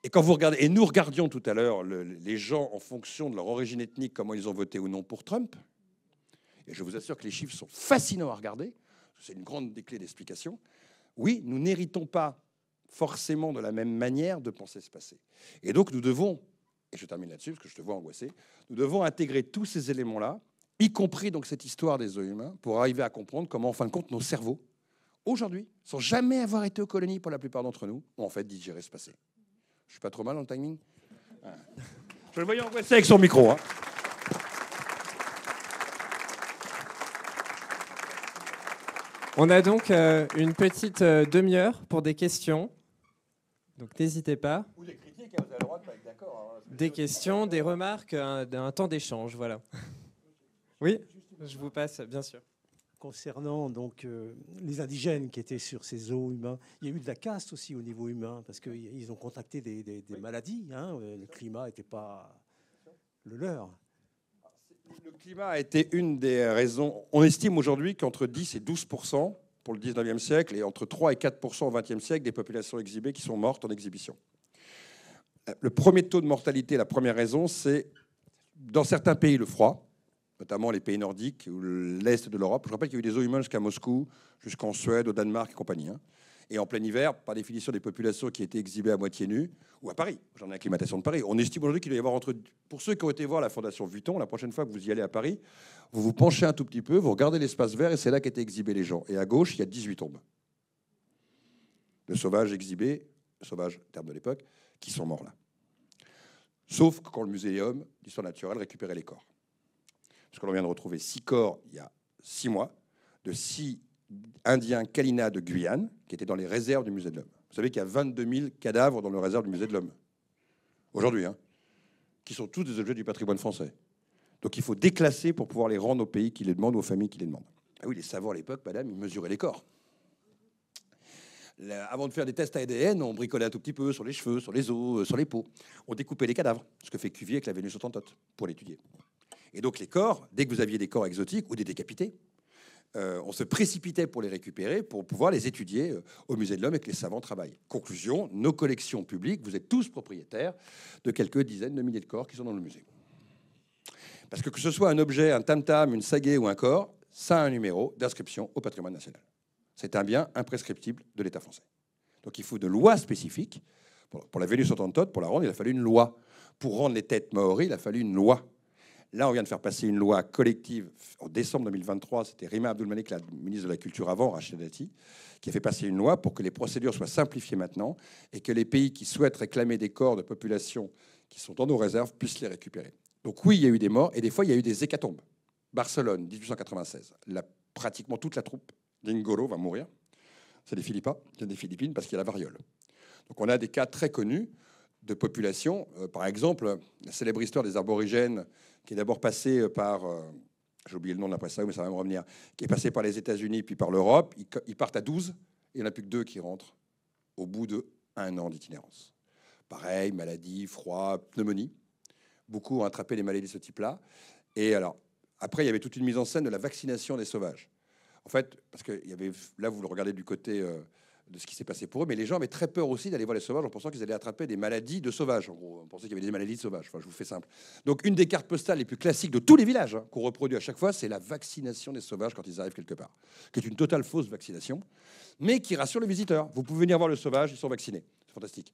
et quand vous regardez, nous regardions tout à l'heure les gens en fonction de leur origine ethnique, comment ils ont voté ou non pour Trump, et je vous assure que les chiffres sont fascinants à regarder, c'est une grande des clés d'explication, oui, nous n'héritons pas forcément de la même manière de penser ce passé. Et donc nous devons, et je termine là-dessus parce que je te vois angoissé, nous devons intégrer tous ces éléments-là, y compris donc cette histoire des œufs humains, pour arriver à comprendre comment, en fin de compte, nos cerveaux, aujourd'hui, sans jamais avoir été aux colonies pour la plupart d'entre nous, ont en fait digéré ce passé. Je suis pas trop mal en timing Je le voyais en avec son micro. Hein. On a donc euh, une petite euh, demi-heure pour des questions. Donc n'hésitez pas. des critiques, hein, vous avez le droit pas d'accord. Hein, des questions, des remarques, un temps d'échange, voilà. Oui, je vous passe, bien sûr concernant donc euh, les indigènes qui étaient sur ces eaux humains. Il y a eu de la caste aussi au niveau humain parce qu'ils ont contacté des, maladies. Hein, euh, le climat n'était pas le leur. Le climat a été une des raisons. On estime aujourd'hui qu'entre 10 et 12 pour le 19e siècle et entre 3 et 4 au 20e siècle des populations exhibées qui sont mortes en exhibition. Euh, le premier taux de mortalité, la première raison, c'est dans certains pays le froid, notamment les pays nordiques ou l'Est de l'Europe. Je rappelle qu'il y a eu des eaux humaines jusqu'à Moscou, jusqu'en Suède, au Danemark et compagnie. Hein. Et en plein hiver, par définition, des populations qui étaient exhibées à moitié nues, ou à Paris, j'en ai acclimatation de Paris. On estime aujourd'hui qu'il doit y avoir entre. Pour ceux qui ont été voir la Fondation Vuitton, la prochaine fois que vous y allez à Paris, vous vous penchez un tout petit peu, vous regardez l'espace vert et c'est là qu'étaient exhibés les gens. Et à gauche, il y a 18 tombes. De sauvages exhibés, sauvages, terme de l'époque, qui sont morts là. Sauf quand le muséum d'histoire naturelle récupérait les corps que l'on vient de retrouver six corps il y a six mois, de six Indiens Kalina de Guyane, qui étaient dans les réserves du Musée de l'Homme. Vous savez qu'il y a 22 000 cadavres dans le réserve du Musée de l'Homme, aujourd'hui, hein, qui sont tous des objets du patrimoine français. Donc il faut déclasser pour pouvoir les rendre aux pays qui les demandent, aux familles qui les demandent. Ah oui, les savants à l'époque, madame, ils mesuraient les corps. avant de faire des tests à ADN, on bricolait un tout petit peu sur les cheveux, sur les os, euh, sur les peaux. On découpait les cadavres, ce que fait Cuvier avec la Vénus autantote, pour l'étudier. Et donc les corps, dès que vous aviez des corps exotiques ou des décapités, euh, on se précipitait pour les récupérer, pour pouvoir les étudier euh, au Musée de l'Homme et que les savants travaillent. Conclusion, nos collections publiques, vous êtes tous propriétaires de quelques dizaines de milliers de corps qui sont dans le musée. Parce que que ce soit un objet, un tam-tam, une sagaie ou un corps, ça a un numéro d'inscription au patrimoine national. C'est un bien imprescriptible de l'État français. Donc il faut de lois spécifiques. Pour, la Vénus autantote, pour la rendre, il a fallu une loi. Pour rendre les têtes maoris, il a fallu une loi. Là, on vient de faire passer une loi collective en décembre 2023. C'était Rima Abdulmanik, la ministre de la Culture avant, Rachid Dati, qui a fait passer une loi pour que les procédures soient simplifiées maintenant et que les pays qui souhaitent réclamer des corps de population qui sont dans nos réserves puissent les récupérer. Donc oui, il y a eu des morts et des fois, il y a eu des hécatombes. Barcelone, 1896. Là, pratiquement toute la troupe d'Ingolo va mourir. C'est des Philippines parce qu'il y a la variole. Donc on a des cas très connus de population. Euh, par exemple, la célèbre histoire des aborigènes, qui est d'abord passée euh, par euh, j'ai oublié le nom de la mais ça va me revenir, qui est passé par les États-Unis puis par l'Europe. Ils, partent à 12 et il n'y en a plus que deux qui rentrent au bout de un an d'itinérance. Pareil, maladie, froid, pneumonie. Beaucoup ont attrapé les maladies de ce type-là. Et alors, après, il y avait toute une mise en scène de la vaccination des sauvages. En fait, parce que y avait, là, vous le regardez du côté de ce qui s'est passé pour eux, mais les gens avaient très peur aussi d'aller voir les sauvages en pensant qu'ils allaient attraper des maladies de sauvages. on pensait qu'il y avait des maladies de sauvages. je vous fais simple. Donc, une des cartes postales les plus classiques de tous les villages hein, qu'on reproduit à chaque fois, c'est la vaccination des sauvages quand ils arrivent quelque part, qui est une totale fausse vaccination, mais qui rassure le visiteur. Vous pouvez venir voir le sauvage, ils sont vaccinés. C'est fantastique.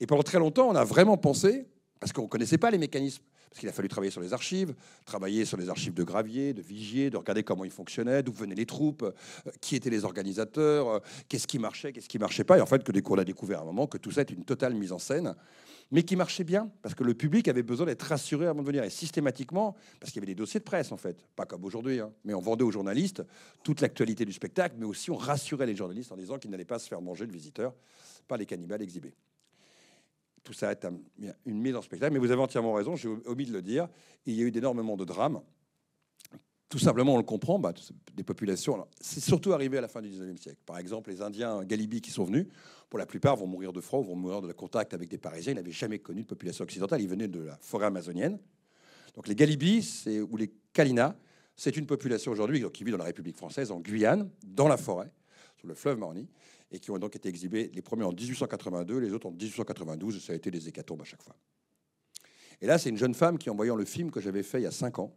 Et pendant très longtemps, on a vraiment pensé parce qu'on ne connaissait pas les mécanismes. Parce qu'il a fallu travailler sur les archives, travailler sur les archives de Gravier, de Vigier, de regarder comment ils fonctionnaient, d'où venaient les troupes, euh, qui étaient les organisateurs, euh, qu'est-ce qui marchait, qu'est-ce qui ne marchait pas. Et en fait, que qu'on a découvert à un moment que tout ça est une totale mise en scène, mais qui marchait bien, parce que le public avait besoin d'être rassuré avant de venir. Et systématiquement, parce qu'il y avait des dossiers de presse, en fait, pas comme aujourd'hui, hein, mais on vendait aux journalistes toute l'actualité du spectacle, mais aussi on rassurait les journalistes en disant qu'ils n'allaient pas se faire manger le visiteur par les cannibales exhibés tout ça est une mise en spectacle. Mais vous avez entièrement raison, j'ai omis de le dire. Il y a eu énormément de drames. Tout simplement, on le comprend, bah, des populations. c'est surtout arrivé à la fin du 19e siècle. Par exemple, les Indiens galibis qui sont venus, pour la plupart, vont mourir de froid, vont mourir de contact avec des Parisiens. Ils n'avaient jamais connu de population occidentale. Ils venaient de la forêt amazonienne. Donc les Galibis ou les Kalina, c'est une population aujourd'hui qui vit dans la République française, en Guyane, dans la forêt, sur le fleuve Marny, et qui ont donc été exhibés, les premiers en 1882, les autres en 1892, ça a été des hécatombes à chaque fois. Et là, c'est une jeune femme qui, en voyant le film que j'avais fait il y a 5 ans,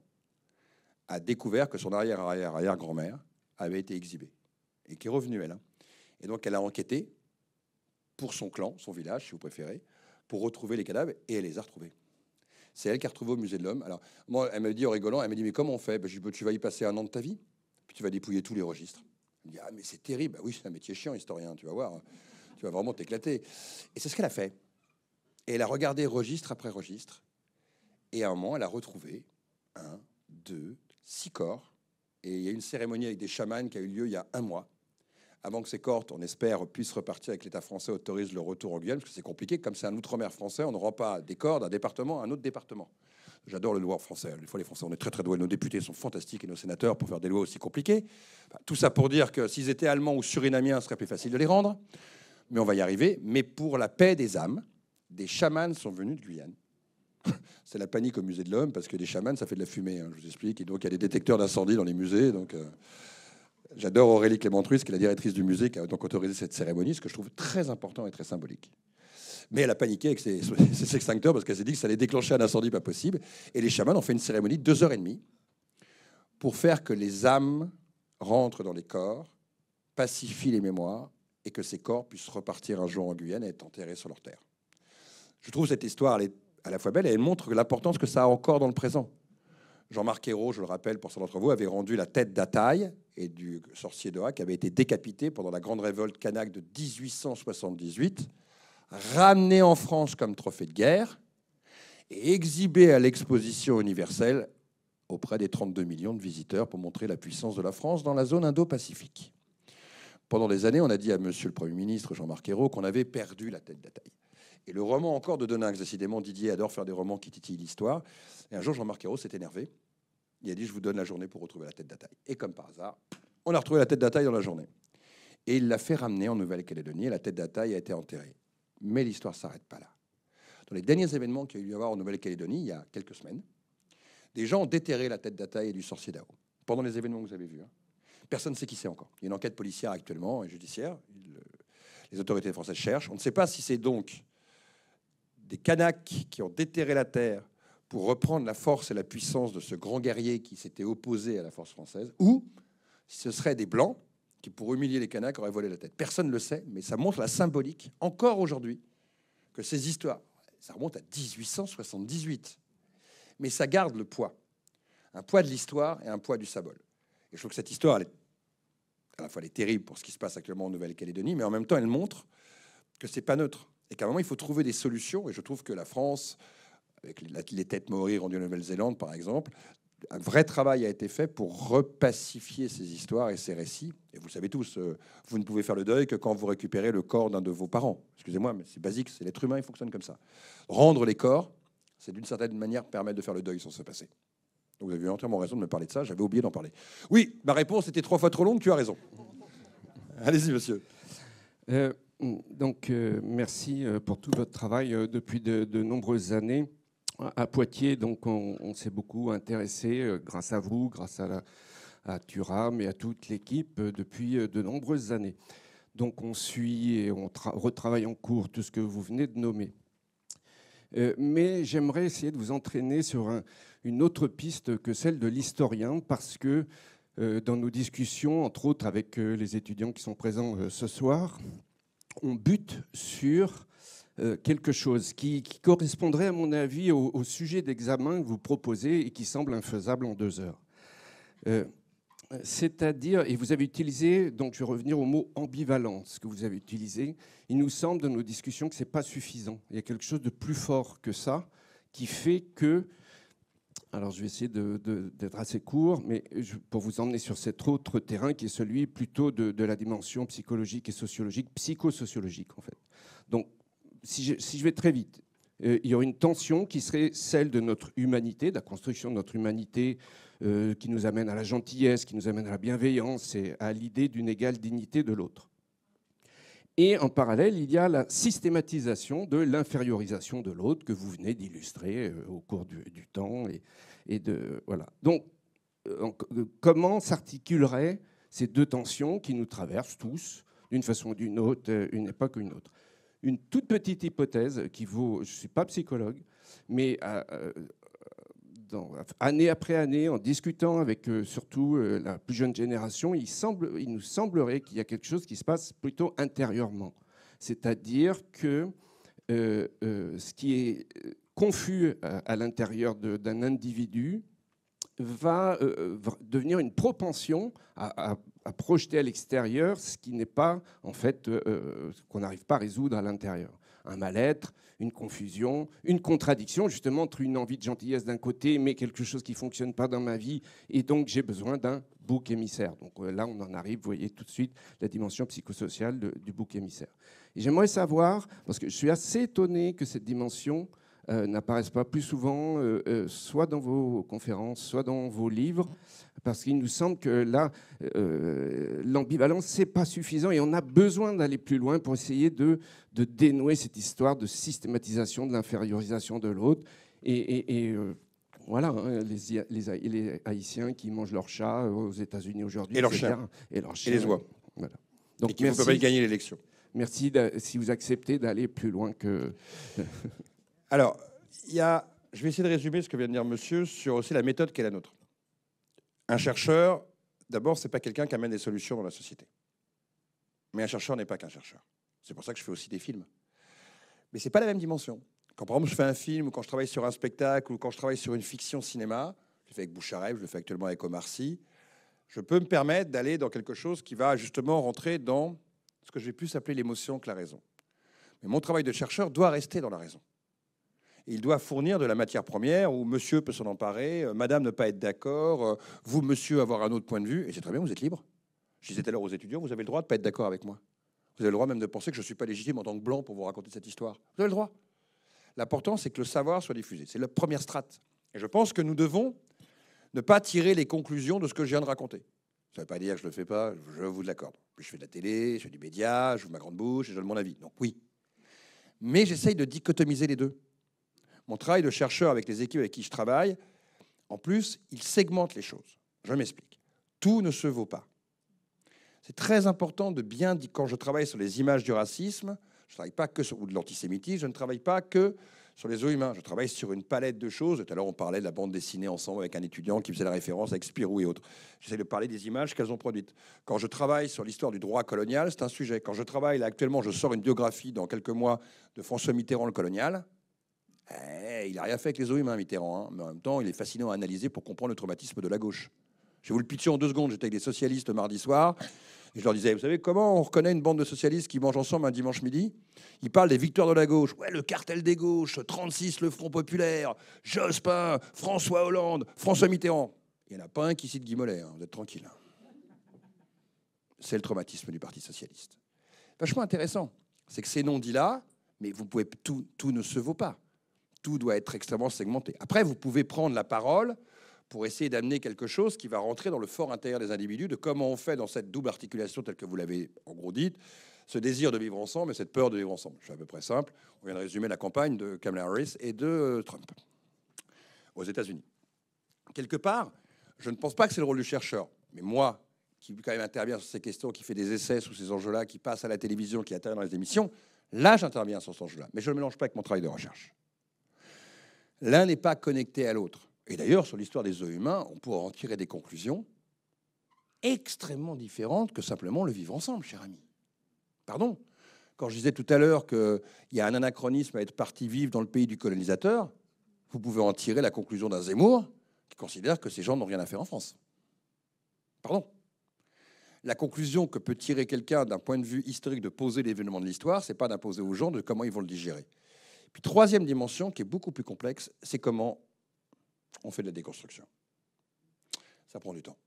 a découvert que son arrière-arrière-arrière-grand-mère avait été exhibée, et qui est revenue, elle. Hein. Et donc, elle a enquêté pour son clan, son village, si vous préférez, pour retrouver les cadavres, et elle les a retrouvés. C'est elle qui a retrouvé au musée de l'homme. Alors, moi, elle m'a dit en rigolant, elle m'a dit, mais comment on fait ben, tu vas y passer un an de ta vie, puis tu vas dépouiller tous les registres. Il dit, ah, mais c'est terrible. Bah oui, c'est un métier chiant, historien, tu vas voir. Tu vas vraiment t'éclater. Et c'est ce qu'elle a fait. elle a regardé registre après registre. Et à un moment, elle a retrouvé un, deux, six corps. Et il y a une cérémonie avec des chamans qui a eu lieu il y a un mois. Avant que ces corps, on espère, puissent repartir avec l'État français autorise le retour au Guyane, parce que c'est compliqué. Comme c'est un outre-mer français, on ne rend pas des corps d'un département à un autre département. J'adore le droit français. Des fois, les Français, on est très très doués. Nos députés sont fantastiques et nos sénateurs pour faire des lois aussi compliquées. tout ça pour dire que s'ils étaient allemands ou surinamiens, ce serait plus facile de les rendre. Mais on va y arriver. Mais pour la paix des âmes, des chamans sont venus de Guyane. C'est la panique au musée de l'homme parce que des chamans, ça fait de la fumée. Hein, je vous explique. Et donc, il y a des détecteurs d'incendie dans les musées. Donc. Euh, j'adore Aurélie Clémentruis, qui est la directrice du musée, qui a donc autorisé cette cérémonie, ce que je trouve très important et très symbolique. Mais elle a paniqué avec ses, extincteurs parce qu'elle s'est dit que ça allait déclencher un incendie pas possible. Et les chamans ont fait une cérémonie de deux heures et demie pour faire que les âmes rentrent dans les corps, pacifient les mémoires et que ces corps puissent repartir un jour en Guyane et être enterrés sur leur terre. Je trouve cette histoire, à la fois belle et elle montre l'importance que ça a encore dans le présent. Jean-Marc Hérault, je le rappelle pour certains d'entre vous, avait rendu la tête d'Ataï et du sorcier d'Oa qui avait été décapité pendant la grande révolte kanak de 1878 ramener en France comme trophée de guerre et exhiber à l'exposition universelle auprès des 32 millions de visiteurs pour montrer la puissance de la France dans la zone Indo-Pacifique. Pendant des années, on a dit à Monsieur le Premier ministre Jean-Marc Ayrault qu'on avait perdu la tête d'attaque. Et le roman encore de Denax, décidément, Didier adore faire des romans qui titillent l'histoire. Et un jour, Jean-Marc Ayrault s'est énervé. Il a dit, je vous donne la journée pour retrouver la tête d'attaque. Et comme par hasard, on a retrouvé la tête d'attaque dans la journée. Et il l'a fait ramener en Nouvelle-Calédonie. Et la tête d'attaque a été enterrée. Mais l'histoire ne s'arrête pas là. Dans les derniers événements qui y a eu lieu en Nouvelle-Calédonie, il y a quelques semaines, des gens ont déterré la tête d'Ataï et du sorcier Dao. Pendant les événements que vous avez vus. Hein. Personne ne sait qui c'est encore. Il y a une enquête policière actuellement et judiciaire. Euh, les autorités françaises cherchent. On ne sait pas si c'est donc des Kanaks qui ont déterré la terre pour reprendre la force et la puissance de ce grand guerrier qui s'était opposé à la force française, ou si ce seraient des Blancs qui, pour humilier les Canaques, aurait volé la tête. Personne ne le sait, mais ça montre la symbolique, encore aujourd'hui, que ces histoires, ça remonte à 1878, mais ça garde le poids, un poids de l'histoire et un poids du symbole. Et je trouve que cette histoire, est, à la fois, elle est terrible pour ce qui se passe actuellement en Nouvelle-Calédonie, mais en même temps, elle montre que c'est pas neutre et qu'à un moment, il faut trouver des solutions. Et je trouve que la France, avec les têtes maoris rendues en Nouvelle-Zélande, par exemple, un vrai travail a été fait pour repacifier ces histoires et ces récits. Et vous le savez tous, euh, vous ne pouvez faire le deuil que quand vous récupérez le corps d'un de vos parents. Excusez-moi, mais c'est basique, c'est l'être humain, il fonctionne comme ça. Rendre les corps, c'est d'une certaine manière permettre de faire le deuil sans se passer. Donc vous avez entièrement raison de me parler de ça, j'avais oublié d'en parler. Oui, ma réponse était trois fois trop longue, tu as raison. Allez-y, monsieur. Euh, donc, euh, merci pour tout votre travail depuis de nombreuses années. À Poitiers, donc, on, s'est beaucoup intéressé, euh, grâce à vous, grâce à, la, Turam et à toute l'équipe, euh, depuis euh, de nombreuses années. Donc, on suit et on retravaille en cours tout ce que vous venez de nommer. mais j'aimerais essayer de vous entraîner sur une autre piste que celle de l'historien, parce que dans nos discussions, entre autres avec les étudiants qui sont présents ce soir, on bute sur euh, quelque chose qui, correspondrait, à mon avis, au, sujet d'examen que vous proposez et qui semble infaisable en deux heures. Euh, c'est-à-dire, et vous avez utilisé, donc je vais revenir au mot ambivalence que vous avez utilisé, il nous semble dans nos discussions que ce n'est pas suffisant. Il y a quelque chose de plus fort que ça qui fait que, alors je vais essayer d'être assez court, mais pour vous emmener sur cet autre terrain qui est celui plutôt de, de la dimension psychologique et sociologique, psychosociologique en fait. Donc si je, vais très vite, euh, il y aurait une tension qui serait celle de notre humanité, de la construction de notre humanité, euh, qui nous amène à la gentillesse, qui nous amène à la bienveillance et à l'idée d'une égale dignité de l'autre. Et en parallèle, il y a la systématisation de l'infériorisation de l'autre que vous venez d'illustrer euh, au cours du, temps. Et, de, voilà. Donc, comment s'articuleraient ces deux tensions qui nous traversent tous, d'une façon ou d'une autre, une époque ou une autre une toute petite hypothèse qui vaut, je ne suis pas psychologue, mais euh, euh, dans, année après année, en discutant avec euh, surtout la plus jeune génération, il, semble, il nous semblerait qu'il y a quelque chose qui se passe plutôt intérieurement. C'est-à-dire que ce qui est confus à, l'intérieur d'un individu va devenir une propension à à projeter à l'extérieur ce qui n'est pas, en fait, euh, euh, qu'on n'arrive pas à résoudre à l'intérieur. Un mal-être, une confusion, une contradiction justement entre une envie de gentillesse d'un côté, mais quelque chose qui ne fonctionne pas dans ma vie, et donc j'ai besoin d'un bouc émissaire. Donc euh, là, on en arrive, vous voyez tout de suite la dimension psychosociale du bouc émissaire. Et j'aimerais savoir, parce que je suis assez étonné que cette dimension euh, n'apparaissent pas plus souvent, euh, euh, soit dans vos conférences, soit dans vos livres, parce qu'il nous semble que là, l'ambivalence, n'est pas suffisant et on a besoin d'aller plus loin pour essayer de, de, dénouer cette histoire de systématisation, de l'infériorisation de l'autre. Et, voilà, hein, les, Haïtiens qui mangent leur chat aux États-Unis aujourd'hui. Et leurs Et, leur chien, les oies. Donc, et qui ne peuvent pas gagner l'élection. Merci si vous acceptez d'aller plus loin que. Alors, je vais essayer de résumer ce que vient de dire monsieur sur aussi la méthode qui est la nôtre. Un chercheur, d'abord, ce n'est pas quelqu'un qui amène des solutions dans la société. Mais un chercheur n'est pas qu'un chercheur. C'est pour ça que je fais aussi des films. Mais c'est pas la même dimension. Quand par exemple je fais un film, ou quand je travaille sur un spectacle, ou quand je travaille sur une fiction cinéma, je le fais avec Boucharev, je le fais actuellement avec Omar Sy, je peux me permettre d'aller dans quelque chose qui va justement rentrer dans ce que je vais plus appeler l'émotion que la raison. Mais mon travail de chercheur doit rester dans la raison il doit fournir de la matière première où monsieur peut s'en emparer, euh, madame ne pas être d'accord, euh, vous, monsieur, avoir un autre point de vue. Et c'est très bien, vous êtes libre. Je disais tout à l'heure aux étudiants, vous avez le droit de ne pas être d'accord avec moi. Vous avez le droit même de penser que je ne suis pas légitime en tant que blanc pour vous raconter cette histoire. Vous avez le droit. L'important, c'est que le savoir soit diffusé. C'est la première strate. Et je pense que nous devons ne pas tirer les conclusions de ce que je viens de raconter. Ça ne veut pas dire que je ne le fais pas, je vous l'accorde. Je fais de la télé, je fais du média, je joue ma grande bouche, je donne mon avis. Donc oui. Mais j'essaye de dichotomiser les deux. Mon travail de chercheur avec les équipes avec qui je travaille, en plus, il segmente les choses. Je m'explique. Tout ne se vaut pas. C'est très important de bien dire, quand je travaille sur les images du racisme, je ne travaille pas que sur ou de l'antisémitisme, je ne travaille pas que sur les eaux humaines. Je travaille sur une palette de choses. Tout à l'heure, on parlait de la bande dessinée ensemble avec un étudiant qui faisait la référence avec Spirou et autres. J'essaie de parler des images qu'elles ont produites. Quand je travaille sur l'histoire du droit colonial, c'est un sujet. Quand je travaille, là, actuellement, je sors une biographie dans quelques mois de François Mitterrand le colonial. Eh, il n'a rien fait avec les hommes, hein, Mitterrand. Hein. Mais en même temps, il est fascinant à analyser pour comprendre le traumatisme de la gauche. Je vais vous le pitcher en deux secondes. J'étais avec des socialistes mardi soir. Et je leur disais, vous savez comment on reconnaît une bande de socialistes qui mangent ensemble un dimanche midi Ils parlent des victoires de la gauche. Ouais, le cartel des gauches, 36 le Front Populaire, Jospin, François Hollande, François Mitterrand. Il n'y en a pas un qui cite Guy hein. vous êtes tranquille. C'est le traumatisme du Parti Socialiste. Vachement intéressant, c'est que ces noms dits là mais vous pouvez, tout, tout ne se vaut pas tout doit être extrêmement segmenté. Après, vous pouvez prendre la parole pour essayer d'amener quelque chose qui va rentrer dans le fort intérieur des individus, de comment on fait dans cette double articulation telle que vous l'avez en gros dite, ce désir de vivre ensemble et cette peur de vivre ensemble. C'est à peu près simple. On vient de résumer la campagne de Kamala Harris et de euh, Trump aux États-Unis. Quelque part, je ne pense pas que c'est le rôle du chercheur, mais moi, qui quand même intervient sur ces questions, qui fait des essais sur ces enjeux-là, qui passe à la télévision, qui intervient dans les émissions, là j'interviens sur ces enjeux là Mais je ne mélange pas avec mon travail de recherche. L'un n'est pas connecté à l'autre. Et d'ailleurs, sur l'histoire des œufs humains, on pourra en tirer des conclusions extrêmement différentes que simplement le vivre ensemble, cher ami. Pardon Quand je disais tout à l'heure qu'il y a un anachronisme à être parti vivre dans le pays du colonisateur, vous pouvez en tirer la conclusion d'un Zemmour qui considère que ces gens n'ont rien à faire en France. Pardon la conclusion que peut tirer quelqu'un d'un point de vue historique de poser l'événement de l'histoire, c'est pas d'imposer aux gens de comment ils vont le digérer. Puis troisième dimension, qui est beaucoup plus complexe, c'est comment on fait de la déconstruction. Ça prend du temps.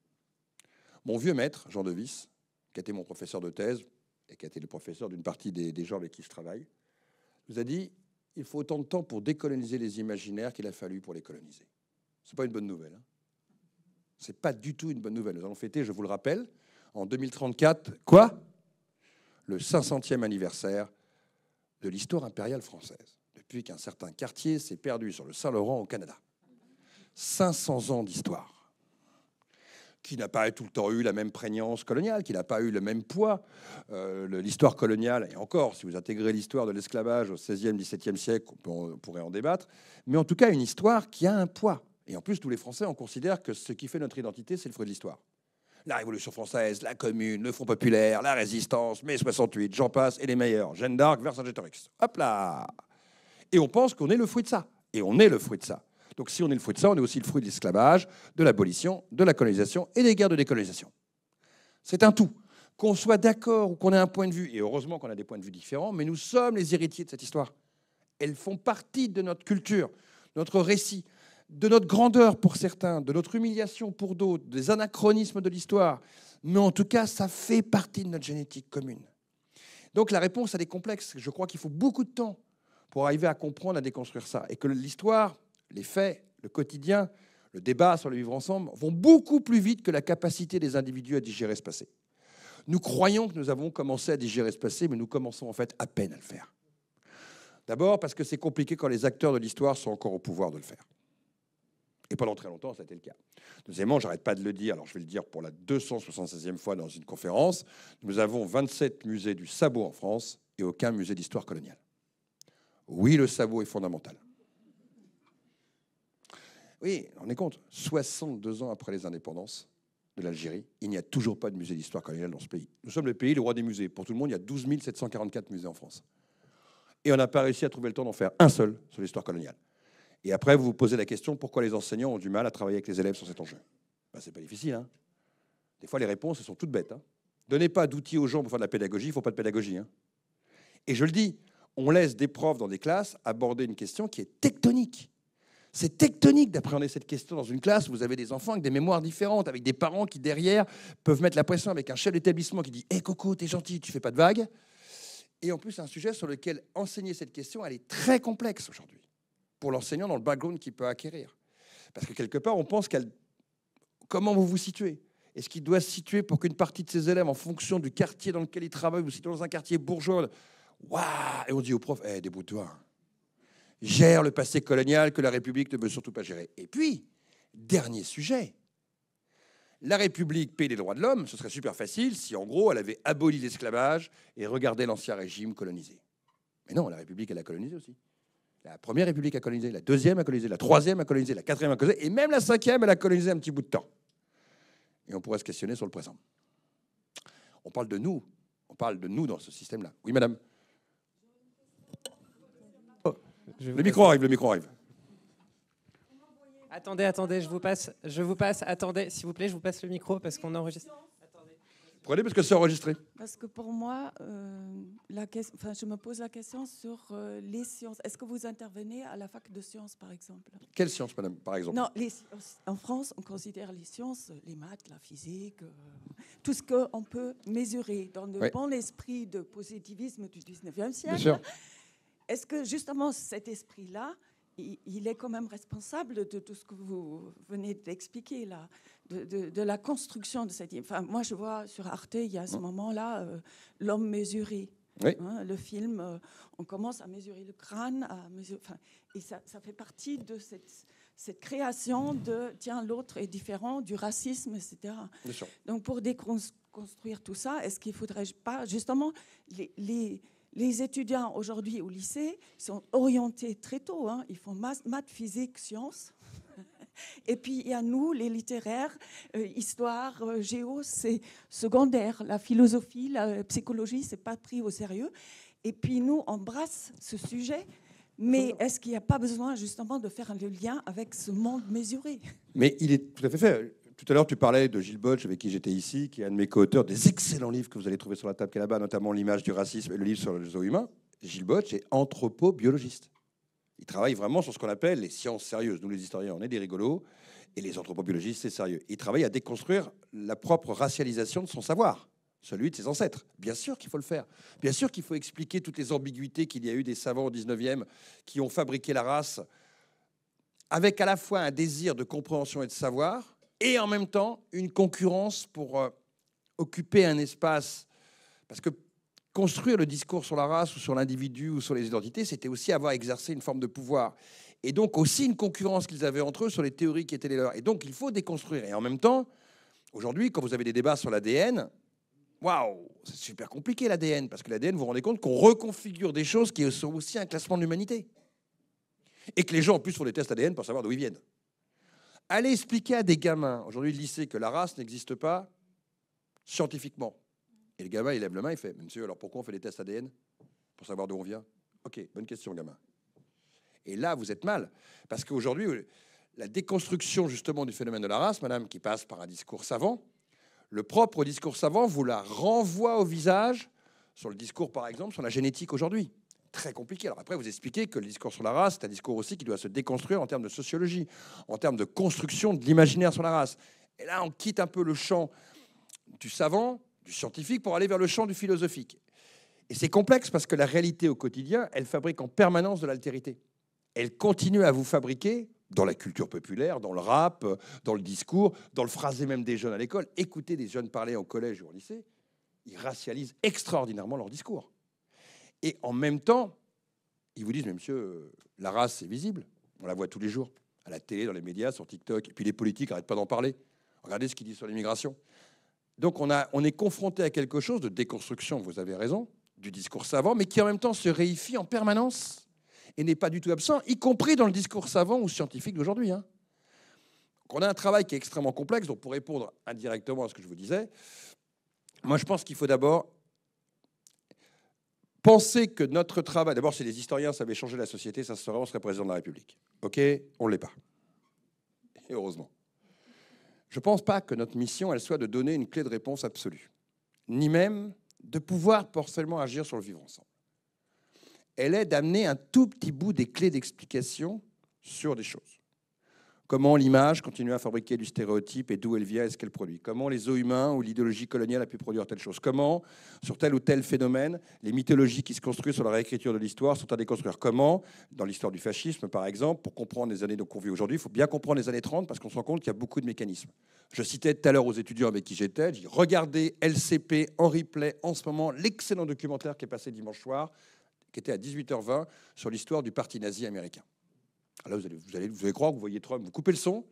Mon vieux maître, Jean Devis, qui a été mon professeur de thèse et qui a été le professeur d'une partie des, gens avec qui je travaille, nous a dit il faut autant de temps pour décoloniser les imaginaires qu'il a fallu pour les coloniser. Ce n'est pas une bonne nouvelle. Hein. Ce n'est pas du tout une bonne nouvelle. Nous allons fêter, je vous le rappelle, en 2034, quoi Le 500e anniversaire de l'histoire impériale française depuis qu'un certain quartier s'est perdu sur le Saint-Laurent au Canada. 500 ans d'histoire qui n'a pas tout le temps eu la même prégnance coloniale, qui n'a pas eu le même poids. Euh, l'histoire coloniale, et encore, si vous intégrez l'histoire de l'esclavage au XVIe, XVIIe siècle, on, on, pourrait en débattre, mais en tout cas une histoire qui a un poids. Et en plus, tous les Français, on considère que ce qui fait notre identité, c'est le fruit de l'histoire. La Révolution française, la Commune, le Front populaire, la Résistance, mai 68, j'en passe, et les meilleurs. Jeanne d'Arc, Vercingétorix. Hop là et on pense qu'on est le fruit de ça. Et on est le fruit de ça. Donc si on est le fruit de ça, on est aussi le fruit de l'esclavage, de l'abolition, de la colonisation et des guerres de décolonisation. C'est un tout. Qu'on soit d'accord ou qu'on ait un point de vue, et heureusement qu'on a des points de vue différents, mais nous sommes les héritiers de cette histoire. Elles font partie de notre culture, de notre récit, de notre grandeur pour certains, de notre humiliation pour d'autres, des anachronismes de l'histoire. Mais en tout cas, ça fait partie de notre génétique commune. Donc la réponse, à des complexes. Je crois qu'il faut beaucoup de temps pour arriver à comprendre, à déconstruire ça. Et que l'histoire, les faits, le quotidien, le débat sur le vivre ensemble vont beaucoup plus vite que la capacité des individus à digérer ce passé. Nous croyons que nous avons commencé à digérer ce passé, mais nous commençons en fait à peine à le faire. D'abord parce que c'est compliqué quand les acteurs de l'histoire sont encore au pouvoir de le faire. Et pendant très longtemps, ça a été le cas. Deuxièmement, j'arrête pas de le dire, alors je vais le dire pour la 276e fois dans une conférence, nous avons 27 musées du sabot en France et aucun musée d'histoire coloniale. Oui, le savoir est fondamental. Oui, on est compte, 62 ans après les indépendances de l'Algérie, il n'y a toujours pas de musée d'histoire coloniale dans ce pays. Nous sommes le pays, le roi des musées. Pour tout le monde, il y a 12 744 musées en France. Et on n'a pas réussi à trouver le temps d'en faire un seul sur l'histoire coloniale. Et après, vous vous posez la question pourquoi les enseignants ont du mal à travailler avec les élèves sur cet enjeu ben, C'est pas difficile. Hein. Des fois, les réponses sont toutes bêtes. Hein. Donnez pas d'outils aux gens pour faire de la pédagogie, il ne faut pas de pédagogie. Hein. et je le dis, on laisse des profs dans des classes aborder une question qui est tectonique. C'est tectonique d'appréhender cette question dans une classe où vous avez des enfants avec des mémoires différentes, avec des parents qui, derrière, peuvent mettre la pression avec un chef d'établissement qui dit Hé hey, Coco, t'es gentil, tu fais pas de vagues. Et en plus, c'est un sujet sur lequel enseigner cette question, elle est très complexe aujourd'hui, pour l'enseignant dans le background qu'il peut acquérir. Parce que quelque part, on pense qu'elle. Comment vous vous situez Est-ce qu'il doit se situer pour qu'une partie de ses élèves, en fonction du quartier dans lequel il travaille, vous situez dans un quartier bourgeois Waouh Et on dit au prof, eh, débrouille-toi. Hein. Gère le passé colonial que la République ne veut surtout pas gérer. Et puis, dernier sujet. La République paie les droits de l'homme, ce serait super facile si en gros elle avait aboli l'esclavage et regardé l'ancien régime colonisé. Mais non, la République, elle a colonisé aussi. La première République a colonisé, la deuxième a colonisé, la troisième a colonisé, la quatrième a colonisé, et même la cinquième, elle a colonisé un petit bout de temps. Et on pourrait se questionner sur le présent. On parle de nous, on parle de nous dans ce système-là. Oui, madame le micro arrive, le micro arrive. Attendez, attendez, je vous passe, je vous passe, attendez, s'il vous plaît, je vous passe le micro parce qu'on enregistre. Prenez parce que c'est enregistré. Parce que pour moi, euh, la enfin, je me pose la question sur euh, les sciences. Est-ce que vous intervenez à la fac de sciences, par exemple Quelles sciences, madame, par exemple Non, en France, on considère les sciences, les maths, la physique, euh, tout ce qu'on peut mesurer dans le bon esprit de positivisme du 19e siècle. Bien sûr. Est-ce que justement cet esprit-là, il, est quand même responsable de tout ce que vous venez d'expliquer là, de, la construction de cette. Enfin, moi je vois sur Arte, il y a ce mm. moment-là euh, l'homme mesuré. Hein, le film, euh, on commence à mesurer le crâne, à mesurer, et ça, ça, fait partie de cette, cette création de tiens, l'autre est différent, du racisme, etc. Donc pour déconstruire tout ça, est-ce qu'il ne faudrait pas justement les les étudiants aujourd'hui au lycée sont orientés très tôt. Hein. Ils font maths, physique, sciences. Et puis il y a nous, les littéraires, euh, histoire, euh, géo, c'est secondaire. La philosophie, la psychologie, c'est pas pris au sérieux. Et puis nous, on brasse ce sujet. Mais est-ce qu'il n'y a pas besoin justement de faire le lien avec ce monde mesuré Mais il est tout à fait fait tout à l'heure, tu parlais de Gilles Botch avec qui j'étais ici, qui est un de mes co-auteurs des excellents livres que vous allez trouver sur la table qui est là-bas, notamment L'image du racisme et le livre sur le zoo humain. Gilles Botch est anthropobiologiste. Il travaille vraiment sur ce qu'on appelle les sciences sérieuses. Nous, les historiens, on est des rigolos, et les anthropobiologistes, c'est sérieux. Il travaille à déconstruire la propre racialisation de son savoir, celui de ses ancêtres. Bien sûr qu'il faut le faire. Bien sûr qu'il faut expliquer toutes les ambiguïtés qu'il y a eu des savants au 19e qui ont fabriqué la race avec à la fois un désir de compréhension et de savoir, et en même temps une concurrence pour euh, occuper un espace. Parce que construire le discours sur la race ou sur l'individu ou sur les identités, c'était aussi avoir exercé une forme de pouvoir. Et donc aussi une concurrence qu'ils avaient entre eux sur les théories qui étaient les leurs. Et donc il faut déconstruire. Et en même temps, aujourd'hui, quand vous avez des débats sur l'ADN, waouh, c'est super compliqué l'ADN, parce que l'ADN, vous vous rendez compte qu'on reconfigure des choses qui sont aussi un classement de l'humanité. Et que les gens, en plus, font des tests ADN pour savoir d'où ils viennent. Allez expliquer à des gamins, aujourd'hui le lycée, que la race n'existe pas scientifiquement. Et le gamin, il lève la main, il fait Monsieur, alors pourquoi on fait des tests ADN Pour savoir d'où on vient Ok, bonne question, gamin. Et là, vous êtes mal. Parce qu'aujourd'hui, la déconstruction justement du phénomène de la race, madame, qui passe par un discours savant, le propre discours savant vous la renvoie au visage sur le discours, par exemple, sur la génétique aujourd'hui très compliqué. Alors après, vous expliquez que le discours sur la race, c'est un discours aussi qui doit se déconstruire en termes de sociologie, en termes de construction de l'imaginaire sur la race. Et là, on quitte un peu le champ du savant, du scientifique, pour aller vers le champ du philosophique. Et c'est complexe parce que la réalité au quotidien, elle fabrique en permanence de l'altérité. Elle continue à vous fabriquer dans la culture populaire, dans le rap, dans le discours, dans le phrasé même des jeunes à l'école. Écoutez des jeunes parler au collège ou au lycée, ils racialisent extraordinairement leur discours. Et en même temps, ils vous disent, mais monsieur, la race, c'est visible. On la voit tous les jours, à la télé, dans les médias, sur TikTok. Et puis les politiques n'arrêtent pas d'en parler. Regardez ce qu'ils disent sur l'immigration. Donc on, a, on est confronté à quelque chose de déconstruction, vous avez raison, du discours savant, mais qui en même temps se réifie en permanence et n'est pas du tout absent, y compris dans le discours savant ou scientifique d'aujourd'hui. Hein. On a un travail qui est extrêmement complexe, donc pour répondre indirectement à ce que je vous disais, moi je pense qu'il faut d'abord Penser que notre travail, d'abord, si les historiens savaient changer la société, ça serait, on serait président de la République. OK On ne l'est pas. heureusement. Je ne pense pas que notre mission, elle soit de donner une clé de réponse absolue, ni même de pouvoir seulement agir sur le vivre ensemble. Elle est d'amener un tout petit bout des clés d'explication sur des choses. Comment l'image continue à fabriquer du stéréotype et d'où elle vient et ce qu'elle produit Comment les eaux humains ou l'idéologie coloniale a pu produire telle chose Comment, sur tel ou tel phénomène, les mythologies qui se construisent sur la réécriture de l'histoire sont à déconstruire Comment, dans l'histoire du fascisme par exemple, pour comprendre les années qu'on vit aujourd'hui, il faut bien comprendre les années 30 parce qu'on se rend compte qu'il y a beaucoup de mécanismes. Je citais tout à l'heure aux étudiants avec qui j'étais, j'ai regardez LCP en replay en ce moment, l'excellent documentaire qui est passé dimanche soir, qui était à 18h20 sur l'histoire du parti nazi américain. Ah, là, vous allez, vous, allez, croire que vous voyez Trump. Vous coupez le son,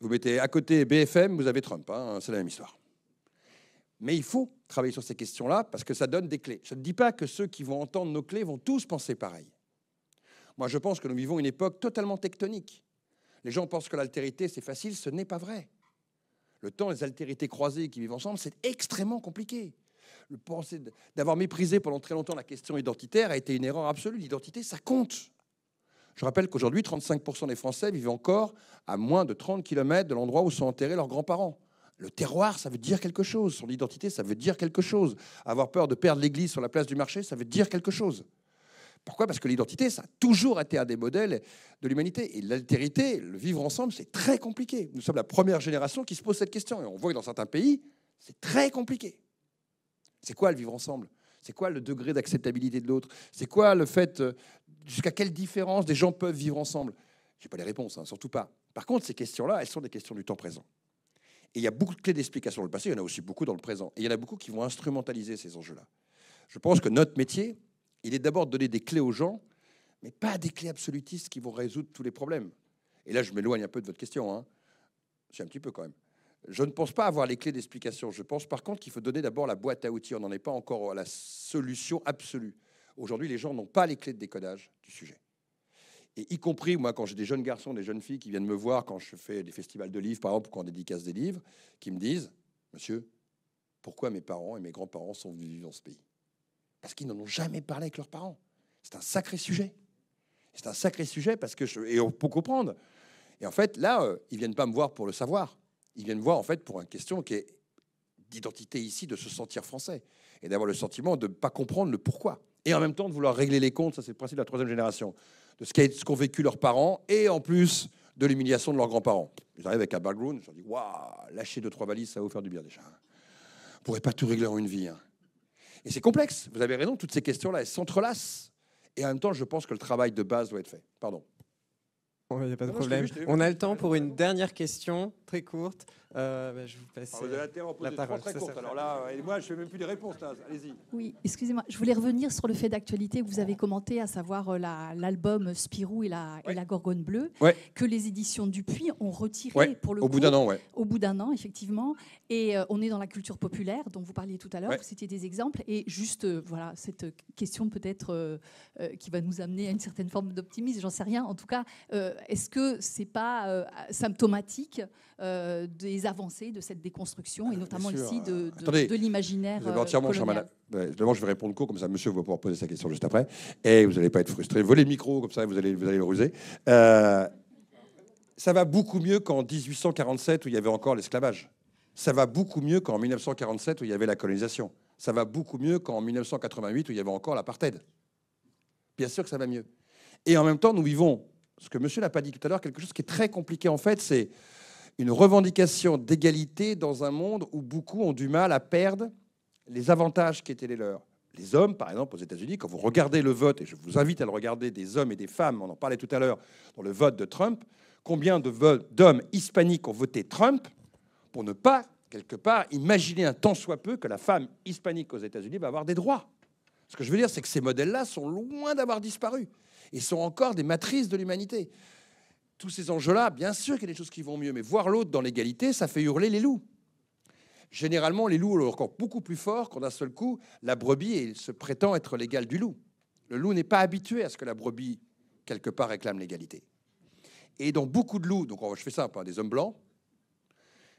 vous mettez à côté BFM, vous avez Trump. Hein, c'est la même histoire. Mais il faut travailler sur ces questions-là parce que ça donne des clés. Je ne dis pas que ceux qui vont entendre nos clés vont tous penser pareil. Moi, je pense que nous vivons une époque totalement tectonique. Les gens pensent que l'altérité, c'est facile, ce n'est pas vrai. Le temps, les altérités croisées qui vivent ensemble, c'est extrêmement compliqué. Le penser d'avoir méprisé pendant très longtemps la question identitaire a été une erreur absolue. L'identité, ça compte. Je rappelle qu'aujourd'hui, 35% des Français vivent encore à moins de 30 km de l'endroit où sont enterrés leurs grands-parents. Le terroir, ça veut dire quelque chose. Son identité, ça veut dire quelque chose. Avoir peur de perdre l'église sur la place du marché, ça veut dire quelque chose. Pourquoi Parce que l'identité, ça a toujours été un des modèles de l'humanité. Et l'altérité, le vivre ensemble, c'est très compliqué. Nous sommes la première génération qui se pose cette question. Et on voit que dans certains pays, c'est très compliqué. C'est quoi le vivre ensemble C'est quoi le degré d'acceptabilité de l'autre C'est quoi le fait euh, jusqu'à quelle différence des gens peuvent vivre ensemble Je n'ai pas les réponses, hein, surtout pas. Par contre, ces questions-là, elles sont des questions du temps présent. Et il y a beaucoup de clés d'explication dans le passé, il y en a aussi beaucoup dans le présent. Et il y en a beaucoup qui vont instrumentaliser ces enjeux-là. Je pense que notre métier, il est d'abord de donner des clés aux gens, mais pas des clés absolutistes qui vont résoudre tous les problèmes. Et là, je m'éloigne un peu de votre question. Hein. C'est un petit peu quand même. Je ne pense pas avoir les clés d'explication. Je pense par contre qu'il faut donner d'abord la boîte à outils. On n'en est pas encore à la solution absolue. Aujourd'hui, les gens n'ont pas les clés de décodage du sujet. Et y compris, moi, quand j'ai des jeunes garçons, des jeunes filles qui viennent me voir quand je fais des festivals de livres, par exemple, quand on dédicace des livres, qui me disent Monsieur, pourquoi mes parents et mes grands-parents sont venus vivre dans ce pays Parce qu'ils n'en ont jamais parlé avec leurs parents. C'est un sacré sujet. C'est un sacré sujet parce que je... et pour comprendre. Et en fait, là, ils euh, ils viennent pas me voir pour le savoir. Ils viennent me voir en fait pour une question qui est d'identité ici, de se sentir français et d'avoir le sentiment de ne pas comprendre le pourquoi et en même temps de vouloir régler les comptes, ça c'est le principe de la troisième génération, de ce qu'ont vécu leurs parents, et en plus de l'humiliation de leurs grands-parents. Ils arrivent avec un background, ils se disent Waouh, lâcher deux, trois valises, ça va vous faire du bien déjà. Hein. Vous pourrez pas tout régler en une vie. Hein. Et c'est complexe, vous avez raison, toutes ces questions-là, elles s'entrelacent. Et en même temps, je pense que le travail de base doit être fait. Pardon. Il n'y a pas de problème. On a le temps pour une dernière question très courte. Euh, ben, je vous passe ah, la parole. Euh, moi, je ne fais même plus des réponses. Oui, excusez-moi. Je voulais revenir sur le fait d'actualité que vous avez commenté, à savoir euh, l'album Spirou et la, Gorgone Bleue, que les éditions Dupuis ont retiré pour le Au bout d'un an, Au bout d'un an, effectivement. Et on est dans la culture populaire dont vous parliez tout à l'heure. Vous citiez des exemples. Et juste, voilà, cette question peut-être qui va nous amener à une certaine forme d'optimisme, j'en sais rien. En tout cas, est-ce que c'est pas symptomatique des avancées de cette déconstruction, et ah, notamment ici de, de, l'imaginaire. Euh, colonial. je vais répondre court, comme ça, monsieur va pouvoir poser sa question juste après. Et vous n'allez pas être frustré. Volez le micro, comme ça, vous allez, vous allez le ruser. Euh, ça va beaucoup mieux qu'en 1847, où il y avait encore l'esclavage. Ça va beaucoup mieux qu'en 1947, où il y avait la colonisation. Ça va beaucoup mieux qu'en 1988, où il y avait encore l'apartheid. Bien sûr que ça va mieux. Et en même temps, nous vivons, ce que monsieur n'a pas dit tout à l'heure, quelque chose qui est très compliqué, en fait, c'est une revendication d'égalité dans un monde où beaucoup ont du mal à perdre les avantages qui étaient les leurs. Les hommes, par exemple, aux États-Unis, quand vous regardez le vote, et je vous invite à le regarder des hommes et des femmes, on en parlait tout à l'heure dans le vote de Trump, combien de d'hommes hispaniques ont voté Trump pour ne pas, quelque part, imaginer un tant soit peu que la femme hispanique aux États-Unis va avoir des droits. Ce que je veux dire, c'est que ces modèles-là sont loin d'avoir disparu et sont encore des matrices de l'humanité tous ces enjeux-là, bien sûr qu'il y a des choses qui vont mieux, mais voir l'autre dans l'égalité, ça fait hurler les loups. Généralement, les loups ont encore beaucoup plus fort quand d'un seul coup, la brebis et se prétend être l'égal du loup. Le loup n'est pas habitué à ce que la brebis, quelque part, réclame l'égalité. Et donc, beaucoup de loups, donc je fais ça pour hein, des hommes blancs,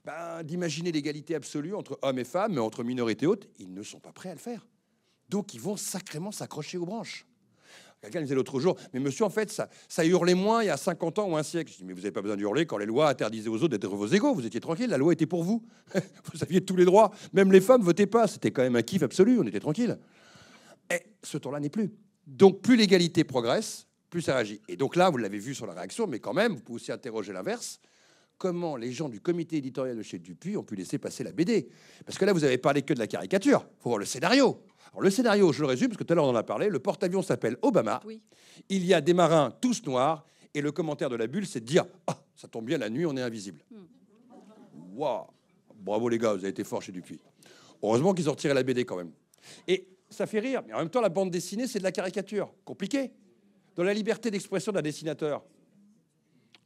ben, d'imaginer l'égalité absolue entre hommes et femmes, mais entre minorités hautes, ils ne sont pas prêts à le faire. Donc ils vont sacrément s'accrocher aux branches. Quelqu'un disait l'autre jour, mais monsieur, en fait, ça, ça hurlait moins il y a 50 ans ou un siècle. Je dis, mais vous n'avez pas besoin d'hurler quand les lois interdisaient aux autres d'être vos égaux. Vous étiez tranquille, la loi était pour vous. vous aviez tous les droits. Même les femmes votaient pas. C'était quand même un kiff absolu. On était tranquille. Et ce temps-là n'est plus. Donc, plus l'égalité progresse, plus ça réagit. Et donc là, vous l'avez vu sur la réaction, mais quand même, vous pouvez aussi interroger l'inverse. Comment les gens du comité éditorial de chez Dupuis ont pu laisser passer la BD Parce que là, vous avez parlé que de la caricature. Il faut voir le scénario. Alors, le scénario, je le résume, parce que tout à l'heure on en a parlé, le porte-avions s'appelle Obama. Il y a des marins tous noirs, et le commentaire de la bulle, c'est de dire Ah, ça tombe bien, la nuit, on est invisible. Hmm. Bravo les gars, vous avez été forts chez Dupuis. Heureusement qu'ils ont retiré la BD quand même. Et ça fait rire, mais en même temps, la bande dessinée, c'est de la caricature. Compliqué. Dans la liberté d'expression d'un dessinateur,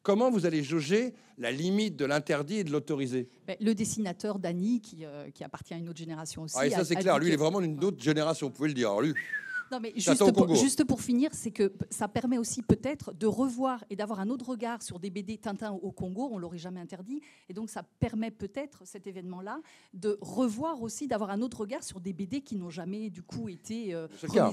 comment vous allez jauger la limite de l'interdit et de l'autorisé ben, Le dessinateur Dany, euh, qui, appartient à une autre génération aussi. Ah, ça, c'est clair. Lui, il est vraiment d'une autre génération, vous pouvez le dire. lui. Non, mais juste pour, juste pour, finir, c'est que ça permet aussi peut-être de revoir et d'avoir un autre regard sur des BD Tintin au Congo, on l'aurait jamais interdit, et donc ça permet peut-être cet événement-là de revoir aussi, d'avoir un autre regard sur des BD qui n'ont jamais du coup été euh,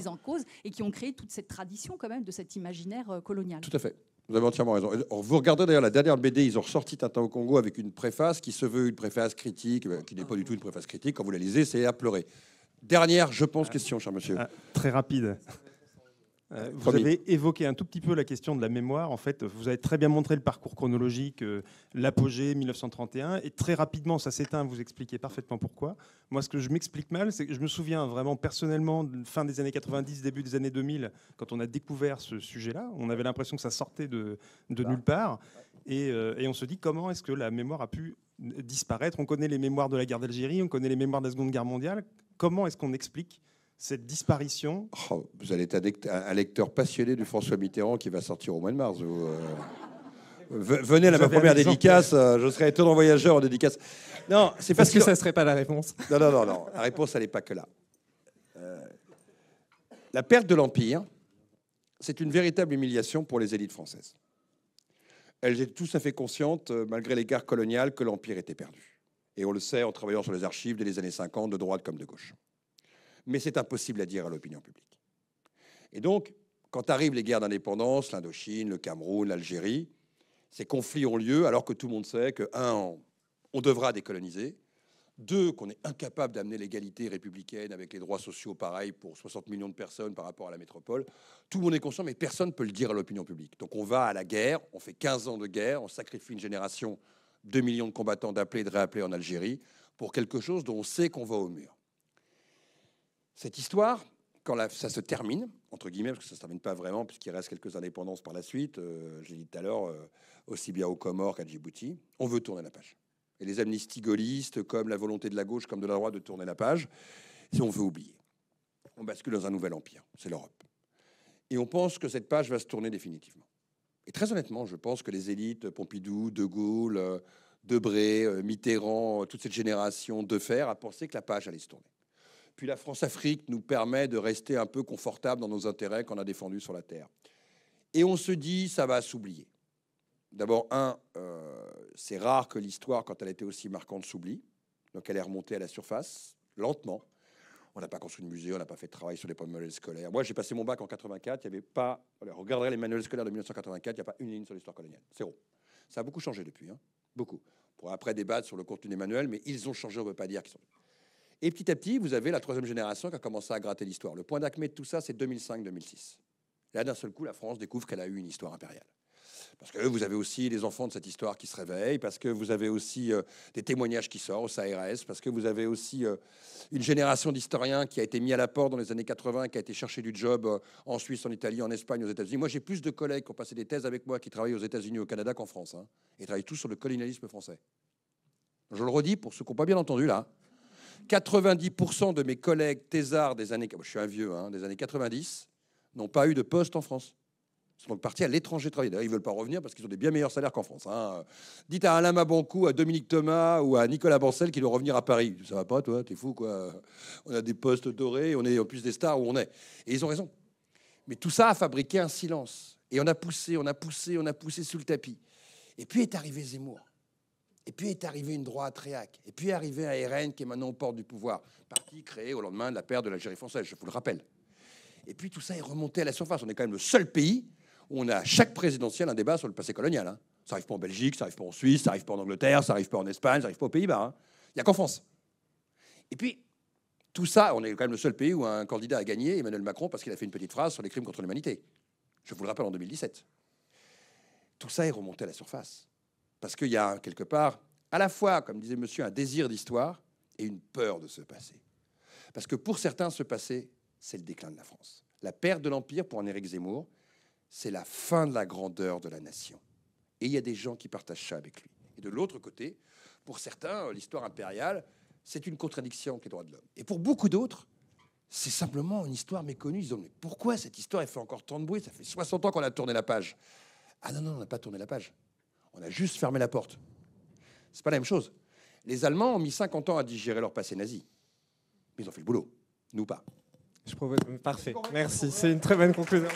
en cause et qui ont créé toute cette tradition quand même de cet imaginaire euh, colonial. Tout à fait. Vous avez entièrement raison. Vous regardez d'ailleurs la dernière BD, ils ont ressorti Tintin au Congo avec une préface qui se veut une préface critique, qui n'est pas du tout une préface critique. Quand vous la lisez, c'est à pleurer. Dernière, je pense, ah. question, cher monsieur. Ah, très rapide. Euh, euh, vous avez évoqué un tout petit peu la question de la mémoire. En fait, vous avez très bien montré le parcours chronologique, euh, l'apogée 1931, et très rapidement, ça s'éteint. Vous expliquez parfaitement pourquoi. Moi, ce que je m'explique mal, c'est que je me souviens vraiment personnellement, fin des années 90, début des années 2000, quand on a découvert ce sujet-là, on avait l'impression que ça sortait de, de nulle part, et on se dit comment est-ce que la mémoire a pu disparaître. On connaît les mémoires de la guerre d'Algérie, on connaît les mémoires de la Seconde Guerre mondiale. Comment est-ce qu'on explique cette disparition oh, Vous allez être un lecteur passionné du François Mitterrand qui va sortir au mois de mars. Euh. Venez à ma première dédicace, euh, je serai étonnant voyageur en dédicace. Non, c'est parce, que, ça ne serait pas la réponse. Non, non, non, non. La réponse, elle n'est pas que là. Euh, la perte de l'Empire, c'est une véritable humiliation pour les élites françaises. Elles étaient tout à fait conscientes, malgré les guerres coloniales, que l'Empire était perdu. Et on le sait en travaillant sur les archives dès les années 50, de droite comme de gauche mais c'est impossible à dire à l'opinion publique. Et donc, quand arrivent les guerres d'indépendance, l'Indochine, le Cameroun, l'Algérie, ces conflits ont lieu alors que tout le monde sait que, un, on devra décoloniser, deux, qu'on est incapable d'amener l'égalité républicaine avec les droits sociaux pareils pour 60 millions de personnes par rapport à la métropole. Tout le monde est conscient, mais personne ne peut le dire à l'opinion publique. Donc on va à la guerre, on fait 15 ans de guerre, on sacrifie une génération, 2 millions de combattants d'appeler et de rappeler en Algérie, pour quelque chose dont on sait qu'on va au mur. Cette histoire, quand ça se termine, entre guillemets, parce que ça ne se termine pas vraiment, puisqu'il reste quelques indépendances par la suite, euh, j'ai dit tout à l'heure, euh, aussi bien aux Comores qu'à Djibouti, on veut tourner la page. Et les amnisties gaullistes, comme la volonté de la gauche, comme de la droite de tourner la page, si on veut oublier, on bascule dans un nouvel empire, c'est l'Europe. Et on pense que cette page va se tourner définitivement. Et très honnêtement, je pense que les élites, Pompidou, De Gaulle, euh, Debré, Mitterrand, toute cette génération de fer a pensé que la page allait se tourner. Puis la France-Afrique nous permet de rester un peu confortable dans nos intérêts qu'on a défendus sur la Terre. Et on se dit, ça va s'oublier. D'abord, un, euh, c'est rare que l'histoire, quand elle était aussi marquante, s'oublie. Donc elle est remontée à la surface, lentement. On n'a pas construit de musée, on n'a pas fait de travail sur les manuels scolaires. Moi, j'ai passé mon bac en 84, il n'y avait pas... Alors, les manuels scolaires de 1984, il n'y a pas une ligne sur l'histoire coloniale. Zéro. Ça a beaucoup changé depuis, hein. beaucoup. On pourra après débattre sur le contenu des manuels, mais ils ont changé, on ne peut pas dire qu'ils sont... Et petit à petit, vous avez la troisième génération qui a commencé à gratter l'histoire. Le point d'acmé de tout ça, c'est 2005-2006. Là, d'un seul coup, la France découvre qu'elle a eu une histoire impériale. Parce que vous avez aussi les enfants de cette histoire qui se réveillent, parce que vous avez aussi euh, des témoignages qui sortent au CRS, parce que vous avez aussi euh, une génération d'historiens qui a été mis à la porte dans les années 80, qui a été chercher du job euh, en Suisse, en Italie, en Espagne, aux États-Unis. Moi, j'ai plus de collègues qui ont passé des thèses avec moi qui travaillent aux États-Unis, au Canada qu'en France, hein, et travaillent tous sur le colonialisme français. Je le redis pour ceux qui n'ont pas bien entendu là. 90% de mes collègues thésards des années, je suis un vieux, hein, des années 90, n'ont pas eu de poste en France. Ils sont donc partis à l'étranger travailler. ils ne veulent pas revenir parce qu'ils ont des bien meilleurs salaires qu'en France. Hein. Dites à Alain Maboncou, à Dominique Thomas ou à Nicolas Bancel qu'ils doivent revenir à Paris. Ça va pas, toi, t'es fou, quoi. On a des postes dorés, on est en plus des stars où on est. Et ils ont raison. Mais tout ça a fabriqué un silence. Et on a poussé, on a poussé, on a poussé sous le tapis. Et puis est arrivé Zemmour. Et puis est arrivée une droite réac. Et puis est arrivée un RN, qui est maintenant porte portes du pouvoir. Parti créé au lendemain de la perte de l'Algérie française, je vous le rappelle. Et puis tout ça est remonté à la surface. On est quand même le seul pays où on a à chaque présidentiel un débat sur le passé colonial. Hein. Ça n'arrive pas en Belgique, ça n'arrive pas en Suisse, ça n'arrive pas en Angleterre, ça n'arrive pas en Espagne, ça n'arrive pas aux Pays-Bas. Hein. Il n'y a qu'en France. Et puis, tout ça, on est quand même le seul pays où un candidat a gagné, Emmanuel Macron, parce qu'il a fait une petite phrase sur les crimes contre l'humanité. Je vous le rappelle en 2017. Tout ça est remonté à la surface. Parce qu'il y a quelque part, à la fois, comme disait monsieur, un désir d'histoire et une peur de ce passé. Parce que pour certains, ce passé, c'est le déclin de la France. La perte de l'Empire, pour un Éric Zemmour, c'est la fin de la grandeur de la nation. Et il y a des gens qui partagent ça avec lui. Et de l'autre côté, pour certains, l'histoire impériale, c'est une contradiction avec les droits de l'homme. Et pour beaucoup d'autres, c'est simplement une histoire méconnue. Ils disent Mais pourquoi cette histoire, elle fait encore tant de bruit Ça fait 60 ans qu'on a tourné la page. Ah non, non, on n'a pas tourné la page. On a juste fermé la porte. C'est pas la même chose. Les Allemands ont mis 50 ans à digérer leur passé nazi. Mais ils ont fait le boulot. Nous pas. Je Parfait. Merci. C'est une très bonne conclusion.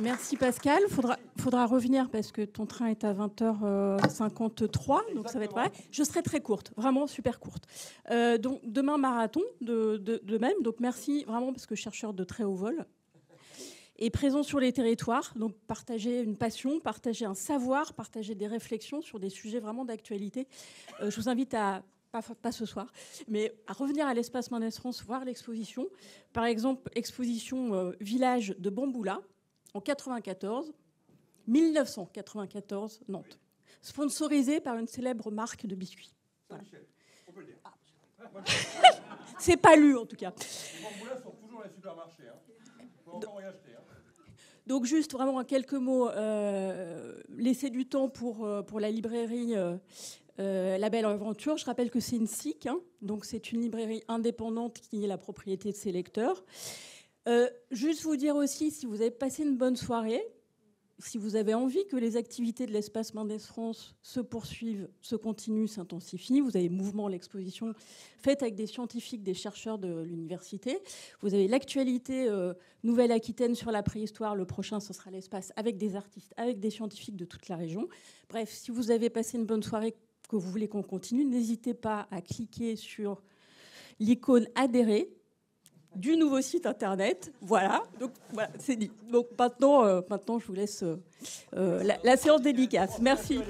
Merci Pascal. Faudra faudra revenir parce que ton train est à 20h53, donc ça va être Je serai très courte, vraiment super courte. Euh, donc demain marathon de, même, donc merci vraiment parce que chercheur de très haut vol et présent sur les territoires, donc partager une passion, partager un savoir, partager des réflexions sur des sujets vraiment d'actualité. Euh, je vous invite à pas, ce soir, mais à revenir à l'espace Mendès France, voir l'exposition. Par exemple, exposition euh, Village de Bamboula en 1994 1994, Nantes. Sponsorisé par une célèbre marque de biscuits. Ah. C'est pas lu en tout cas. Donc juste vraiment en quelques mots, euh, laisser du temps pour, euh, pour la librairie euh, La Belle Aventure. Je rappelle que c'est une SIC, hein. donc c'est une librairie indépendante qui est la propriété de ses lecteurs. juste vous dire aussi, si vous avez passé une bonne soirée, si vous avez envie que les activités de l'espace Mendes France se poursuivent, se continuent, s'intensifient, vous avez Mouvement, l'exposition faite avec des scientifiques, des chercheurs de l'université. Vous avez l'actualité euh, Nouvelle-Aquitaine sur la préhistoire. Le prochain, ce sera l'espace avec des artistes, avec des scientifiques de toute la région. Bref, si vous avez passé une bonne soirée, que vous voulez qu'on continue, n'hésitez pas à cliquer sur l'icône adhérer du nouveau site internet. Voilà, donc voilà, c'est dit. Donc maintenant, euh, maintenant, je vous laisse euh, euh, la, la, séance dédicace. Merci.